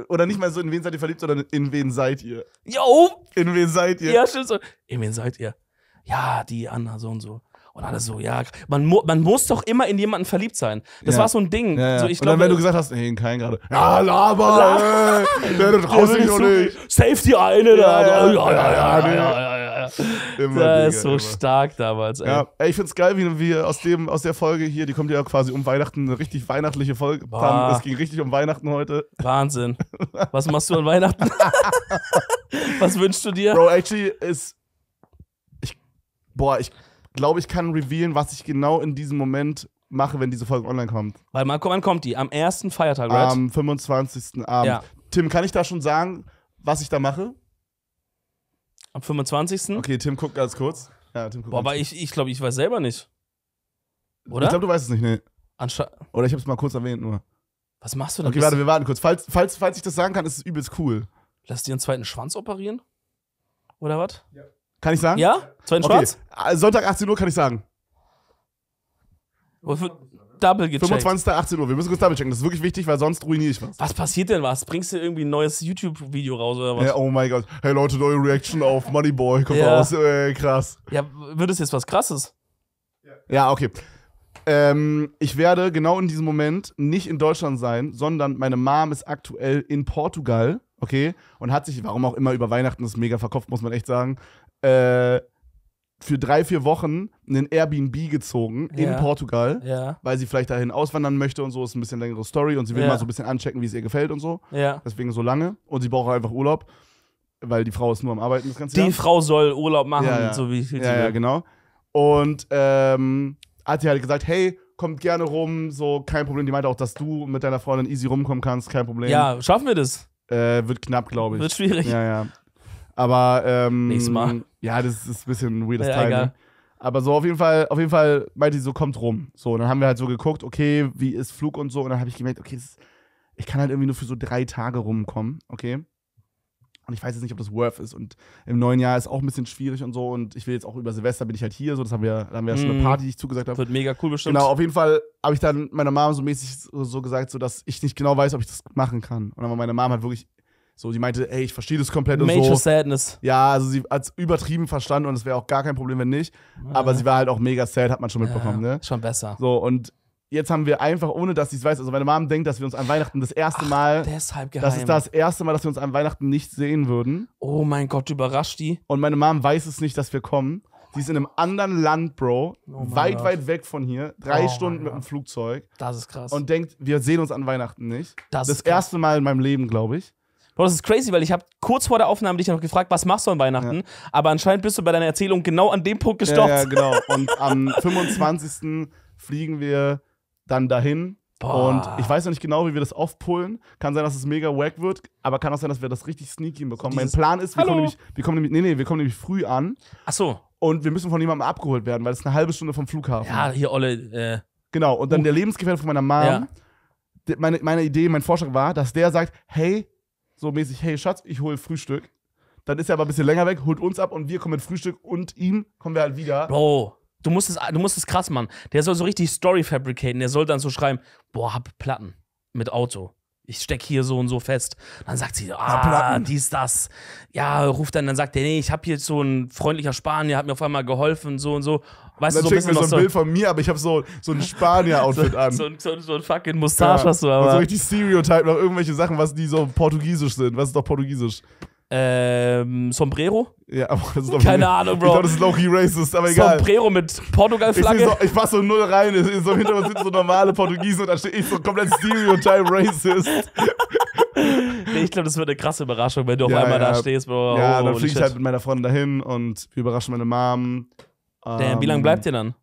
oder nicht mal so, in wen seid ihr verliebt, sondern in wen seid ihr? Jo! In wen seid ihr? Ja, stimmt so. In wen seid ihr? Ja, die Anna, so und so. Und alle so, ja, man, mu man muss doch immer in jemanden verliebt sein. Das ja. war so ein Ding. Ja, ja. So, ich und glaube, dann, wenn du gesagt hast, nee, in keinen gerade. Ja, Lava! laber. Ey, der, du traust dich doch nicht. Save die eine da. Ja, ja, ja, ja, Immer, das ist so immer. stark damals, ey. Ja, ey, ich find's geil, wie wir aus, dem, aus der Folge hier, die kommt ja quasi um Weihnachten, eine richtig weihnachtliche Folge. Es ging richtig um Weihnachten heute. Wahnsinn. Was machst du an Weihnachten? Was wünschst du dir? Bro, actually ist. Ich, boah, ich glaube ich, kann revealen, was ich genau in diesem Moment mache, wenn diese Folge online kommt. Weil man, wann kommt die? Am ersten Feiertag, right? Am 25. Abend. Ja. Tim, kann ich da schon sagen, was ich da mache? Am 25. Okay, Tim guckt ganz kurz. Ja, Tim guckt Boah, aber kurz. ich, ich glaube, ich weiß selber nicht. Oder? Ich glaube, du weißt es nicht, ne? Oder ich habe es mal kurz erwähnt nur. Was machst du denn? Okay, warte, wir warten kurz. Falls, falls, falls ich das sagen kann, ist es übelst cool. Lass dir einen zweiten Schwanz operieren? Oder was? Ja. Kann ich sagen? Ja? Zwei okay. Schwarz? Äh, Sonntag 18 Uhr kann ich sagen. Wofür? Double gecheckt. 25. 18 Uhr. Wir müssen kurz double checken. Das ist wirklich wichtig, weil sonst ruiniere ich was. Was passiert denn was? Bringst du irgendwie ein neues YouTube-Video raus oder was? Ja, oh mein Gott. Hey Leute, neue Reaction auf Moneyboy. Kommt ja. raus. Äh, krass. Ja, wird es jetzt was krasses? Ja, okay. Ähm, ich werde genau in diesem Moment nicht in Deutschland sein, sondern meine Mom ist aktuell in Portugal, okay? Und hat sich, warum auch immer, über Weihnachten ist mega verkauft, muss man echt sagen, äh, für drei, vier Wochen einen Airbnb gezogen ja. in Portugal, ja. weil sie vielleicht dahin auswandern möchte und so. Ist ein bisschen längere Story und sie will ja. mal so ein bisschen anchecken, wie es ihr gefällt und so. Deswegen so lange. Und sie braucht einfach Urlaub, weil die Frau ist nur am Arbeiten das ganze die Jahr. Die Frau soll Urlaub machen, so wie ich Ja, ja, genau. Und ähm, hat sie halt gesagt: Hey, kommt gerne rum, so kein Problem. Die meinte auch, dass du mit deiner Freundin easy rumkommen kannst, kein Problem. Ja, schaffen wir das? Äh, wird knapp, glaube ich. Wird schwierig. Ja, ja. Aber ähm, nächstes Mal. Ja, das ist ein bisschen weirdes ja, Timing. Aber so auf jeden Fall, auf jeden Fall meinte sie so, kommt rum. So, und dann haben wir halt so geguckt, okay, wie ist Flug und so. Und dann habe ich gemerkt, okay, ist, ich kann halt irgendwie nur für so drei Tage rumkommen, okay? Und ich weiß jetzt nicht, ob das worth ist. Und im neuen Jahr ist auch ein bisschen schwierig und so. Und ich will jetzt auch über Silvester bin ich halt hier. So, das haben wir, da haben wir ja schon eine mhm. Party, die ich zugesagt habe. Wird mega cool bestimmt. Genau, auf jeden Fall habe ich dann meiner Mom so mäßig so, so gesagt, so dass ich nicht genau weiß, ob ich das machen kann. Und dann war meine Mom halt wirklich so, die meinte, ey, ich verstehe das komplett Major und so. Sadness. Ja, also sie hat es übertrieben verstanden und es wäre auch gar kein Problem, wenn nicht. Aber ja. sie war halt auch mega sad, hat man schon mitbekommen, ja, ne? Schon besser. So, und jetzt haben wir einfach, ohne dass sie es weiß, also meine Mom denkt, dass wir uns an Weihnachten das erste Ach, Mal. Deshalb geheim. Das ist das erste Mal, dass wir uns an Weihnachten nicht sehen würden. Oh mein Gott, überrascht die. Und meine Mom weiß es nicht, dass wir kommen. Sie ist in einem anderen Land, Bro. Oh weit, Gott. weit weg von hier. Drei oh Stunden mit dem Flugzeug. Das ist krass. Und denkt, wir sehen uns an Weihnachten nicht. Das, das erste Mal in meinem Leben, glaube ich. Bro, das ist crazy, weil ich habe kurz vor der Aufnahme dich noch gefragt, was machst du an Weihnachten? Ja. Aber anscheinend bist du bei deiner Erzählung genau an dem Punkt gestoppt. Ja, ja genau. Und am 25. fliegen wir dann dahin. Boah. Und ich weiß noch nicht genau, wie wir das aufpullen. Kann sein, dass es mega wack wird, aber kann auch sein, dass wir das richtig sneaky bekommen. Mein Plan ist, wir kommen, nämlich, wir kommen nämlich, nee, nee, wir kommen nämlich früh an. Ach so. Und wir müssen von jemandem abgeholt werden, weil es eine halbe Stunde vom Flughafen. Ja, hier Olle. Äh, genau. Und dann uh. der Lebensgefährte von meiner Mom. Ja. Meine, meine Idee, mein Vorschlag war, dass der sagt, hey, so mäßig, hey Schatz, ich hole Frühstück. Dann ist er aber ein bisschen länger weg, holt uns ab und wir kommen mit Frühstück und ihm kommen wir halt wieder. Bro, du musst es, du musst es krass machen. Der soll so richtig Story fabricaten. Der soll dann so schreiben, boah, hab Platten mit Auto. Ich steck hier so und so fest. Dann sagt sie, ah, Platten. dies, das. Ja, ruft dann, dann sagt er, nee, ich hab hier so ein freundlicher Spanier, hat mir auf einmal geholfen, so und so. Weißt dann du, so schicken mir so ein Bild von mir, aber ich habe so, so ein Spanier-Outfit so, an. So, so, so ein fucking Mustache ja. hast du aber. Und so richtig Stereotype noch irgendwelche Sachen, was die so portugiesisch sind. Was ist doch portugiesisch? Ähm, Sombrero? Ja, aber das ist doch Keine Ahnung, Bro. Ich glaube, das ist Loki racist, aber egal. Sombrero mit Portugal-Flagge. Ich, so, passe so null rein, so hinter uns sind so normale Portugiesen und da stehe ich so komplett Stereotype racist. nee, ich glaube, das wird eine krasse Überraschung, wenn du ja, auf einmal ja. da stehst, Bro. Ja, oh, dann fliege ich halt mit meiner Freundin dahin und überrasche meine Mom. Damn, wie lange bleibt ähm, ihr dann?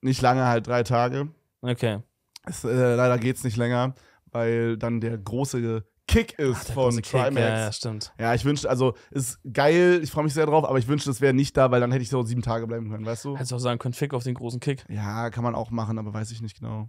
Nicht lange, halt drei Tage. Okay. Es, äh, leider geht's nicht länger, weil dann der große Kick ist Ach, von Trimax. Ja, ja, stimmt. Ja, ich wünschte, also ist geil, ich freue mich sehr drauf, aber ich wünschte, es wäre nicht da, weil dann hätte ich so sieben Tage bleiben können, weißt du? Hättest du auch sagen können, Fick auf den großen Kick. Ja, kann man auch machen, aber weiß ich nicht genau.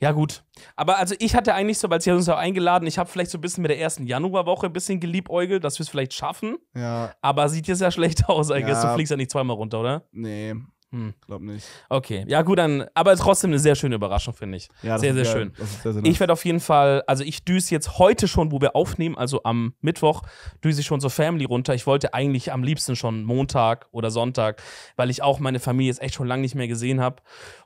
Ja, gut. Aber also ich hatte eigentlich so, weil sie uns auch eingeladen, ich habe vielleicht so ein bisschen mit der ersten Januarwoche ein bisschen geliebäugelt, dass wir es vielleicht schaffen. Ja. Aber sieht jetzt ja schlecht aus, eigentlich. Ja. Du fliegst ja nicht zweimal runter, oder? Nee. Hm. Glaub nicht. Okay, ja gut, dann, aber trotzdem eine sehr schöne Überraschung, finde ich. Ja, sehr, sehr geil. schön. Sehr, sehr Ich werde auf jeden Fall, also ich düse jetzt heute schon, wo wir aufnehmen, also am Mittwoch, düse ich schon zur Family runter. Ich wollte eigentlich am liebsten schon Montag oder Sonntag, weil ich auch meine Familie jetzt echt schon lange nicht mehr gesehen habe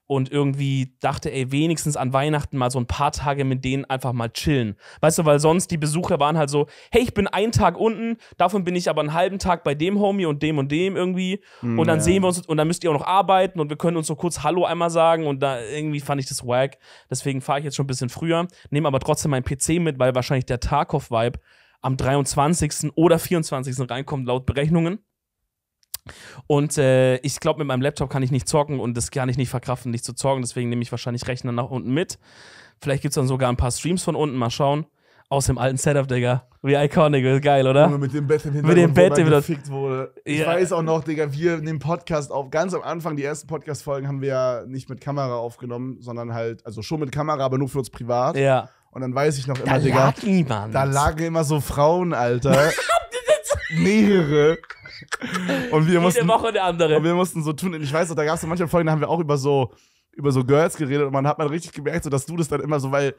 und irgendwie dachte, ey, wenigstens an Weihnachten mal so ein paar Tage mit denen einfach mal chillen. Weißt du, weil sonst die Besucher waren halt so, hey, ich bin einen Tag unten, davon bin ich aber einen halben Tag bei dem Homie und dem und dem irgendwie. Mm, und dann ja. sehen wir uns und dann müsst ihr auch noch arbeiten und wir können uns so kurz Hallo einmal sagen und da irgendwie fand ich das wack. Deswegen fahre ich jetzt schon ein bisschen früher, nehme aber trotzdem meinen PC mit, weil wahrscheinlich der Tarkov-Vibe am 23. oder 24. reinkommt, laut Berechnungen. Und äh, ich glaube, mit meinem Laptop kann ich nicht zocken und das kann ich nicht verkraften, nicht zu zocken. Deswegen nehme ich wahrscheinlich Rechner nach unten mit. Vielleicht gibt es dann sogar ein paar Streams von unten, mal schauen. Aus dem alten Setup, Digga. Wie iconic, geil, oder? Junge, mit dem Bett im Hintergrund, mit dem Bett, wo man gefickt wurde. Ich yeah. weiß auch noch, Digga, wir nehmen Podcast auf. Ganz am Anfang, die ersten Podcast-Folgen haben wir ja nicht mit Kamera aufgenommen, sondern halt, also schon mit Kamera, aber nur für uns privat. Ja. Und dann weiß ich noch immer, da Digga. Lag niemand. Da lagen immer so Frauen, Alter. mehrere. Und wir Jede mussten, Woche eine andere. Und wir mussten so tun. Und ich weiß, da gab es so manche Folgen, da haben wir auch über so, über so Girls geredet und man hat man richtig gemerkt, so, dass du das dann immer so, weil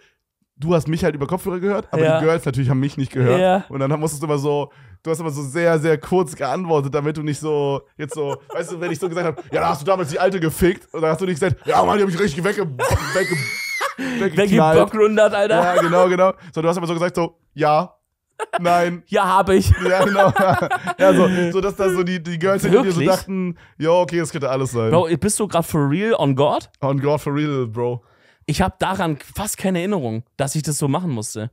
du hast mich halt über Kopfhörer gehört, aber ja. die Girls natürlich haben mich nicht gehört. Ja. Und dann musstest du immer so, du hast immer so sehr, sehr kurz geantwortet, damit du nicht so, jetzt so, weißt du, wenn ich so gesagt habe, ja, da hast du damals die Alte gefickt, und dann hast du nicht gesagt, ja, Mann, die hab ich richtig wegge... wegge Weggeknallt. Weggepockrundert, Alter. Ja, genau, genau. So, du hast aber so gesagt, so, ja, Nein. Ja, habe ich. Ja, genau. Ja, so, so dass da so die, die Girls hinter dir so dachten, ja, okay, das könnte alles sein. Bro, bist du gerade for real on God? On God for real, Bro. Ich habe daran fast keine Erinnerung, dass ich das so machen musste.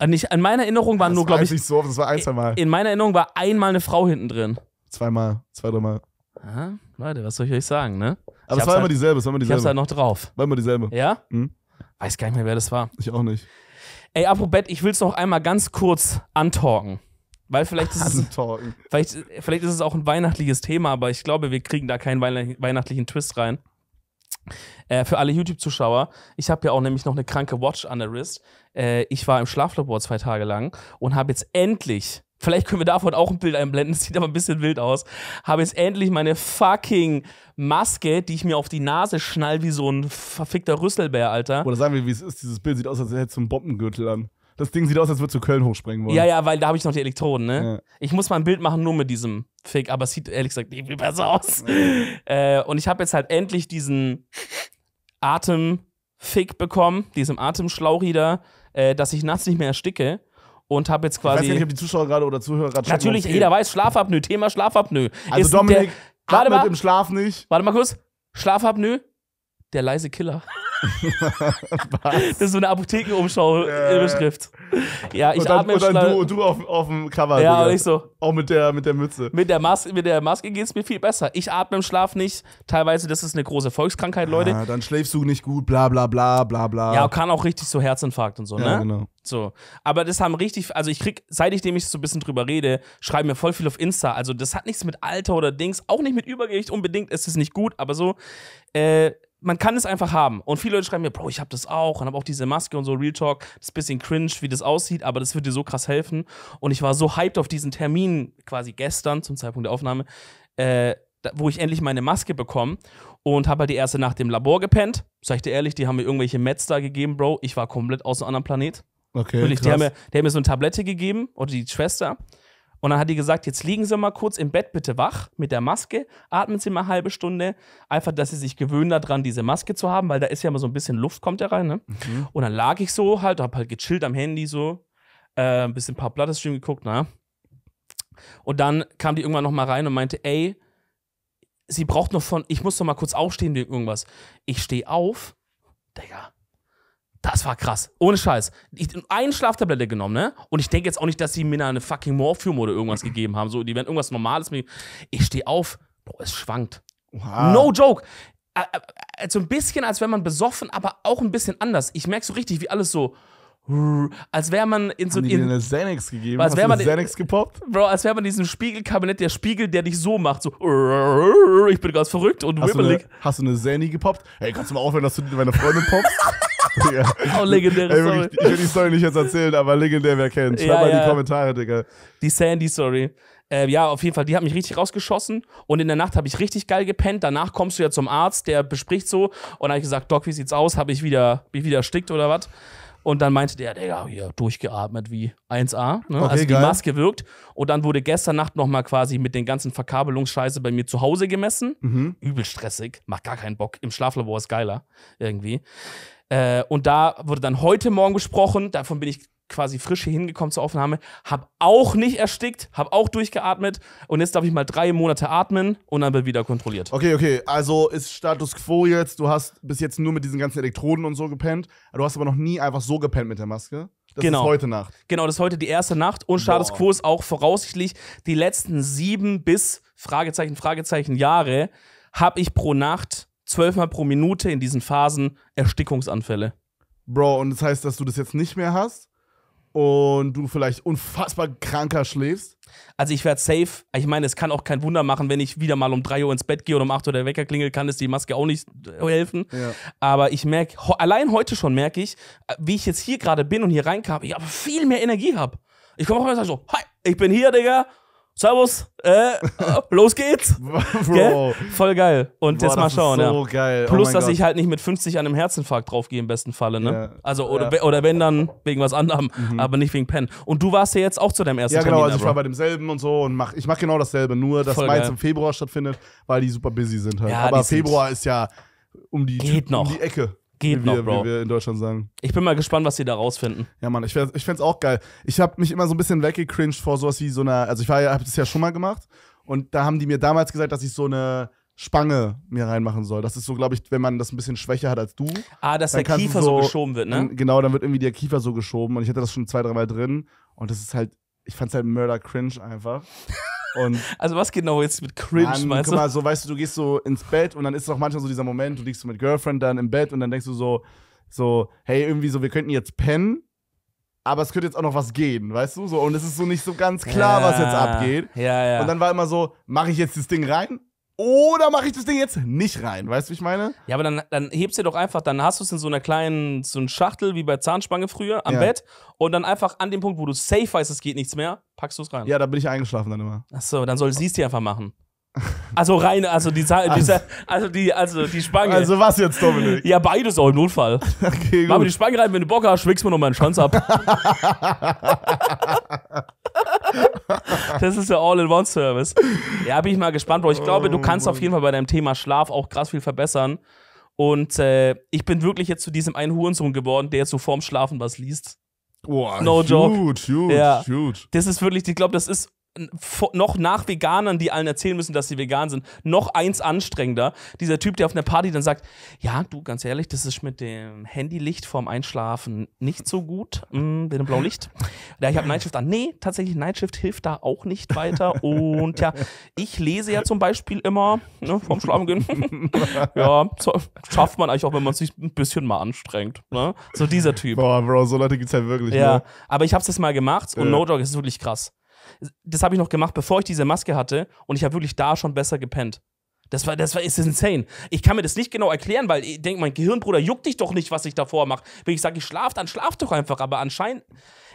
Und äh, in meiner Erinnerung waren das nur, glaube ich. Nicht so oft, das war ein, zwei Mal. In meiner Erinnerung war einmal eine Frau hinten drin. Zweimal, zwei, dreimal. Aha, Leute, was soll ich euch sagen, ne? Aber es war immer halt- dieselbe, es war immer dieselbe. Ich hab's halt noch drauf. War immer dieselbe. Ja? Hm? Weiß gar nicht mehr, wer das war. Ich auch nicht. Ey, apropos ich will es noch einmal ganz kurz antalken. Weil vielleicht ist, es, vielleicht, vielleicht ist es auch ein weihnachtliches Thema, aber ich glaube, wir kriegen da keinen weihnachtlichen Twist rein. Äh, für alle YouTube-Zuschauer, ich habe ja auch nämlich noch eine kranke Watch an der Wrist. Äh, ich war im Schlaflabor zwei Tage lang und habe jetzt endlich Vielleicht können wir davon auch ein Bild einblenden. Das sieht aber ein bisschen wild aus. Habe jetzt endlich meine fucking Maske, die ich mir auf die Nase schnall wie so ein verfickter Rüsselbär, Alter. Oder sagen wir, wie es ist. Dieses Bild sieht aus, als hättest du einen Bombengürtel an. Das Ding sieht aus, als würdest zu Köln hochspringen wollen. Ja, ja, weil da habe ich noch die Elektroden, ne? Ja. Ich muss mal ein Bild machen, nur mit diesem Fick, aber es sieht ehrlich gesagt irgendwie besser aus. Ja. Äh, und ich habe jetzt halt endlich diesen Atemfick bekommen, diesem Atemschlauch da, äh, dass ich nachts nicht mehr ersticke und habe jetzt quasi. Ich weiß nicht, ob die Zuschauer gerade oder Zuhörer gerade Natürlich, jeder weiß, Schlafapnoe, Thema Schlafapnoe. Also ist Dominik, der, warte mal, im Schlaf nicht. Warte mal kurz. Schlafapnoe, der leise Killer. Was? das ist so eine Apothekenumschau-Überschrift. Äh. Ja, ich atme und dann schlau. du, du auf, auf dem Cover. Ja, Digga. und so. Auch mit der, mit der Mütze. Mit der, Mas Maske geht es mir viel besser. Ich atme im Schlaf nicht. Teilweise, das ist eine große Volkskrankheit, Leute. Ja, ah, dann schläfst du nicht gut, bla bla bla bla bla. Ja, kann auch richtig so Herzinfarkt und so, ja, ne? genau. So. Aber das haben richtig, also ich krieg, seit ich dem ich so ein bisschen drüber rede, schreiben mir voll viel auf Insta. Also das hat nichts mit Alter oder Dings, auch nicht mit Übergewicht unbedingt, ist es nicht gut, aber so, äh, man kann es einfach haben. Und viele Leute schreiben mir, Bro, ich habe das auch und habe auch diese Maske und so, Real Talk. Das ist ein bisschen cringe, wie das aussieht, aber das wird dir so krass helfen. Und ich war so hyped auf diesen Termin, quasi gestern zum Zeitpunkt der Aufnahme, äh, wo ich endlich meine Maske bekomme und habe halt die erste Nacht im Labor gepennt. Sag ich dir ehrlich, die haben mir irgendwelche Meds da gegeben, Bro. Ich war komplett aus einem anderen Planet. Okay. Wirklich, die, haben mir, die haben mir so eine Tablette gegeben oder die Schwester. Und dann hat die gesagt, jetzt liegen Sie mal kurz im Bett bitte wach mit der Maske, atmen Sie mal eine halbe Stunde, einfach, dass Sie sich gewöhnen daran, diese Maske zu haben, weil da ist ja immer so ein bisschen Luft, kommt da rein. Ne? Mhm. Und dann lag ich so halt, hab halt gechillt am Handy so, äh, ein bisschen ein paar Blattestream geguckt, naja. Ne? Und dann kam die irgendwann nochmal rein und meinte, ey, sie braucht noch von, ich muss noch mal kurz aufstehen irgendwas. Ich stehe auf, Digga, das war krass. Ohne Scheiß. Ich eine Schlaftablette genommen, ne? Und ich denke jetzt auch nicht, dass sie mir da eine fucking Morphium oder irgendwas gegeben haben. So, die werden irgendwas Normales mit. Ich stehe auf. Bro, es schwankt. Wow. No joke. Also ein bisschen, als wäre man besoffen, aber auch ein bisschen anders. Ich merke so richtig, wie alles so als wäre man in so Haben die in, eine Xanax gegeben, als wäre man Xanax gepoppt, Bro, als wäre man in diesem Spiegelkabinett der Spiegel, der dich so macht, so ich bin ganz verrückt und hast wibbelig. Du eine, hast du eine Xanny gepoppt? Hey, kannst du mal aufhören, dass du deine Freundin poppst? Auch oh, legendäre Story. Ich will die Story nicht jetzt erzählen, aber legendär, wer kennt. Schreib ja, mal in ja. die Kommentare, Digga. Die Sandy-Story. Äh, ja, auf jeden Fall, die hat mich richtig rausgeschossen und in der Nacht habe ich richtig geil gepennt. Danach kommst du ja zum Arzt, der bespricht so und habe ich gesagt, Doc, wie sieht's aus? Habe ich wieder, bin wieder erstickt oder was? Und dann meinte der, Digga, hier durchgeatmet wie 1A. Ne? Okay, also die geil. Maske wirkt. Und dann wurde gestern Nacht nochmal quasi mit den ganzen Verkabelungsscheiße bei mir zu Hause gemessen. Mhm. Übel stressig, macht gar keinen Bock. Im Schlaflabor ist geiler irgendwie. Äh, und da wurde dann heute Morgen gesprochen, davon bin ich quasi frisch hier hingekommen zur Aufnahme, Hab auch nicht erstickt, hab auch durchgeatmet und jetzt darf ich mal drei Monate atmen und dann wird wieder kontrolliert. Okay, okay, also ist Status Quo jetzt, du hast bis jetzt nur mit diesen ganzen Elektroden und so gepennt, du hast aber noch nie einfach so gepennt mit der Maske. Das genau. ist heute Nacht. Genau, das ist heute die erste Nacht und Status Boah. Quo ist auch voraussichtlich die letzten sieben bis Fragezeichen, Fragezeichen Jahre habe ich pro Nacht zwölfmal pro Minute in diesen Phasen Erstickungsanfälle. Bro, und das heißt, dass du das jetzt nicht mehr hast und du vielleicht unfassbar kranker schläfst? Also ich werde safe. Ich meine, es kann auch kein Wunder machen, wenn ich wieder mal um 3 Uhr ins Bett gehe oder um 8 Uhr der Wecker klingelt, kann es die Maske auch nicht äh, helfen. Ja. Aber ich merke, allein heute schon merke ich, äh, wie ich jetzt hier gerade bin und hier reinkam, ich aber viel mehr Energie habe. Ich komme auch immer so, hi, ich bin hier, Digga. Servus, äh, los geht's. Bro. Voll geil. Und Boah, jetzt mal schauen. So ja. geil. Oh Plus, oh dass Gott. ich halt nicht mit 50 an einem Herzinfarkt draufgehe im besten Falle. Ne? Yeah. Also, oder, yeah. oder wenn dann wegen was anderem, mhm. aber nicht wegen Pen. Und du warst ja jetzt auch zu deinem ersten Ja, genau. Termin, also, ich war bei demselben und so und mach, ich mache genau dasselbe, nur dass meins im Februar stattfindet, weil die super busy sind halt. Ja, aber Februar ist ja um die, Geht noch. Um die Ecke geht wie noch, Bro. Wie wir in Deutschland sagen. Ich bin mal gespannt, was sie da rausfinden. Ja, Mann, ich, ich fände es auch geil. Ich habe mich immer so ein bisschen weggecringed vor sowas wie so einer, also ich war ja, habe das ja schon mal gemacht und da haben die mir damals gesagt, dass ich so eine Spange mir reinmachen soll. Das ist so, glaube ich, wenn man das ein bisschen schwächer hat als du. Ah, dass der Kiefer so, so, geschoben wird, ne? Genau, dann wird irgendwie der Kiefer so geschoben und ich hatte das schon zwei, dreimal drin und das ist halt, ich fand es halt Murder Cringe einfach. Und also was genau jetzt mit cringe, Mann, meinst guck mal, so weißt du, du gehst so ins Bett und dann ist doch manchmal so dieser Moment, du liegst so mit Girlfriend dann im Bett und dann denkst du so, so, hey, irgendwie so, wir könnten jetzt pennen, aber es könnte jetzt auch noch was gehen, weißt du? So, und es ist so nicht so ganz klar, ja, was jetzt abgeht. Ja, ja. Und dann war immer so, mache ich jetzt das Ding rein oder mache ich das Ding jetzt nicht rein? Weißt du, wie ich meine? Ja, aber dann, dann hebst du doch einfach, dann hast du es in so einer kleinen, so einer Schachtel wie bei Zahnspange früher am ja. Bett und dann einfach an dem Punkt, wo du safe weißt, es geht nichts mehr, packst du es rein. Ja, da bin ich eingeschlafen dann immer. Achso, dann soll sie es dir einfach machen. Also rein, also die, also, also, die, also die Spange. Also was jetzt, Dominik? Ja, beides auch im Notfall. Okay, gut. Mach mir die Spange rein, wenn du Bock hast, schwickst mir nochmal einen Schwanz ab. das ist ja All-in-One-Service. Ja, bin ich mal gespannt, Bro. Ich glaube, du oh kannst auf jeden Fall bei deinem Thema Schlaf auch krass viel verbessern. Und äh, ich bin wirklich jetzt zu diesem einen Hurensohn geworden, der jetzt so vorm Schlafen was liest. Boah, no huge, joke. huge, ja. huge. Das ist wirklich, ich glaube, das ist noch nach Veganern, die allen erzählen müssen, dass sie vegan sind, noch eins anstrengender. Dieser Typ, der auf einer Party dann sagt, ja, du, ganz ehrlich, das ist mit dem Handylicht vorm Einschlafen nicht so gut, mit mm, dem blauen Licht. Ja, ich habe Nightshift an. Nee, tatsächlich, Nightshift hilft da auch nicht weiter. Und ja, ich lese ja zum Beispiel immer ne, vorm gehen. ja, schafft man eigentlich auch, wenn man sich ein bisschen mal anstrengt. Ne? So dieser Typ. Boah, Bro, so Leute gibt es ja wirklich. Ja, ne? aber ich habe es jetzt mal gemacht und ja. no joke, es ist wirklich krass das habe ich noch gemacht, bevor ich diese Maske hatte und ich habe wirklich da schon besser gepennt. Das war, das war, ist insane. Ich kann mir das nicht genau erklären, weil ich denke, mein Gehirnbruder juckt dich doch nicht, was ich davor mache. Wenn ich sage, ich schlaf, dann schlaf doch einfach. Aber anscheinend,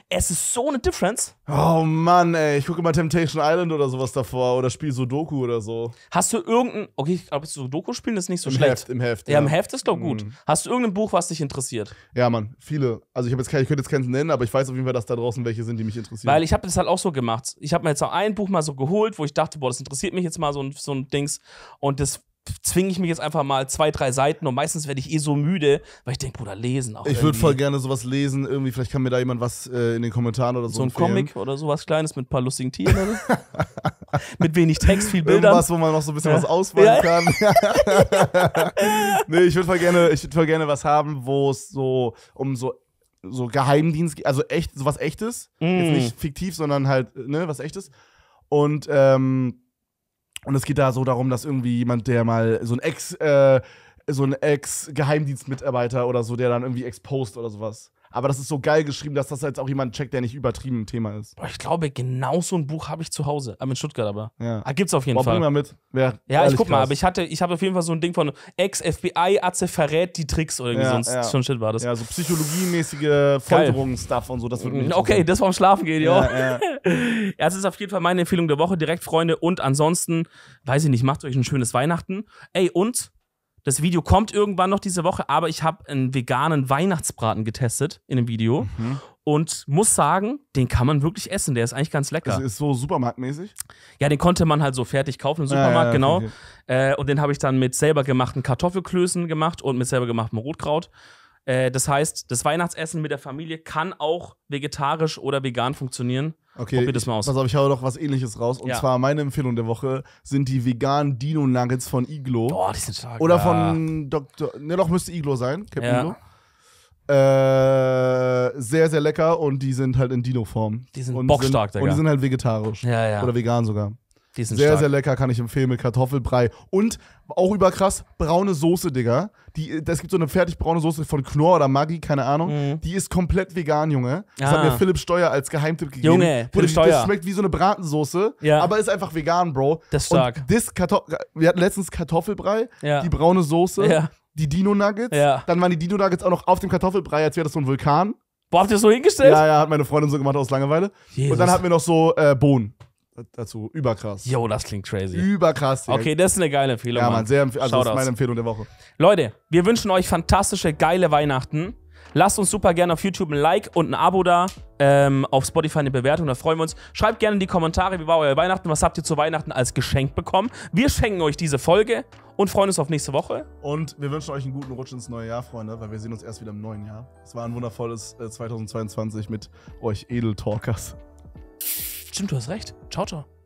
es ist so eine Difference. Oh Mann, ey. Ich gucke mal Temptation Island oder sowas davor oder spiele Sudoku oder so. Hast du irgendein. Okay, ich glaube, Sudoku spielen ist nicht so Im schlecht. Heft, Im Heft. Ja, ja. im Heft ist, glaube ich, gut. Mhm. Hast du irgendein Buch, was dich interessiert? Ja, Mann. Viele. Also, ich, jetzt, ich könnte jetzt keins nennen, aber ich weiß auf jeden Fall, dass da draußen welche sind, die mich interessieren. Weil ich habe das halt auch so gemacht. Ich habe mir jetzt auch ein Buch mal so geholt, wo ich dachte, boah, das interessiert mich jetzt mal so ein, so ein Dings. Und das zwinge ich mich jetzt einfach mal zwei, drei Seiten und meistens werde ich eh so müde, weil ich denke, Bruder, lesen auch. Ich würde voll gerne sowas lesen, irgendwie, vielleicht kann mir da jemand was äh, in den Kommentaren oder so. So ein empfehlen. Comic oder sowas Kleines mit ein paar lustigen Tieren mit wenig Text, viel Bildern. Irgendwas, wo man noch so ein bisschen ja. was auswählen ja. kann. nee, ich würde voll, gerne, würd voll gerne was haben, wo es so um so so Geheimdienst geht, also echt, sowas echtes. Mm. Jetzt nicht fiktiv, sondern halt, ne, was echtes. Und ähm, und es geht da so darum, dass irgendwie jemand, der mal so ein Ex, äh, so ein Ex-Geheimdienstmitarbeiter oder so, der dann irgendwie exposed oder sowas. Aber das ist so geil geschrieben, dass das jetzt auch jemand checkt, der nicht übertrieben ein Thema ist. Boah, ich glaube, genau so ein Buch habe ich zu Hause. Ähm, in Stuttgart aber. Ja. Ah, gibt's auf jeden Boah, Fall. Bring mal mit. Wär ja, ich guck krass. mal, aber ich hatte, ich habe auf jeden Fall so ein Ding von Ex-FBI, Atze verrät die Tricks oder irgendwie ja, sonst ja. schon Shit war das. Ja, so psychologiemäßige Folterungs-Stuff und so, das würde mich mm, Okay, das vom Schlafen gehen, jo. Ja, ja. ja, das ist auf jeden Fall meine Empfehlung der Woche. Direkt, Freunde. Und ansonsten, weiß ich nicht, macht euch ein schönes Weihnachten. Ey, und das Video kommt irgendwann noch diese Woche, aber ich habe einen veganen Weihnachtsbraten getestet in dem Video mhm. und muss sagen, den kann man wirklich essen. Der ist eigentlich ganz lecker. Das ist so supermarktmäßig? Ja, den konnte man halt so fertig kaufen im Supermarkt, ja, ja, ja, genau. Okay. Äh, und den habe ich dann mit selber gemachten Kartoffelklößen gemacht und mit selber gemachtem Rotkraut. Äh, das heißt, das Weihnachtsessen mit der Familie kann auch vegetarisch oder vegan funktionieren. Okay, Probier das mal aus. Pass auf, ich habe doch was ähnliches raus. Und ja. zwar meine Empfehlung der Woche sind die veganen Dino-Nuggets von Iglo. Oh, die sind stark. Oder von Dr. Ne, doch müsste Iglo sein. Captain ja. Iglo. Äh, sehr, sehr lecker und die sind halt in Dino-Form. Die sind und bockstark, sind, Digga. Und die sind halt vegetarisch. Ja, ja. Oder vegan sogar. Die sind sehr, stark. sehr lecker, kann ich empfehlen mit Kartoffelbrei. Und auch überkrass, braune Soße, Digga. es gibt so eine fertig braune Soße von Knorr oder Maggi, keine Ahnung. Mhm. Die ist komplett vegan, Junge. Das ah. hat mir Philipp Steuer als Geheimtipp gegeben. Junge, Philipp Steuer. Das schmeckt wie so eine Bratensoße, ja. aber ist einfach vegan, Bro. Das ist stark. Und this Kartoff Wir hatten letztens Kartoffelbrei, ja. die braune Soße, ja. die Dino-Nuggets. Dann waren die Dino-Nuggets auch noch auf dem Kartoffelbrei, als wäre das so ein Vulkan. Wo habt ihr das so hingestellt? Ja, ja, hat meine Freundin so gemacht aus Langeweile. Jesus. Und dann hatten wir noch so äh, Bohnen dazu. Überkrass. Jo, das klingt crazy. Überkrass. Digga. Okay, das ist eine geile Empfehlung. Ja, Mann, sehr empfehlenswert. Also, das ist meine Empfehlung der Woche. Leute, wir wünschen euch fantastische, geile Weihnachten. Lasst uns super gerne auf YouTube ein Like und ein Abo da. Ähm, auf Spotify eine Bewertung, da freuen wir uns. Schreibt gerne in die Kommentare, wie war euer Weihnachten, was habt ihr zu Weihnachten als Geschenk bekommen. Wir schenken euch diese Folge und freuen uns auf nächste Woche. Und wir wünschen euch einen guten Rutsch ins neue Jahr, Freunde, weil wir sehen uns erst wieder im neuen Jahr. Es war ein wundervolles 2022 äh, mit euch Edeltalkers. Stimmt, du hast recht. Ciao, ciao.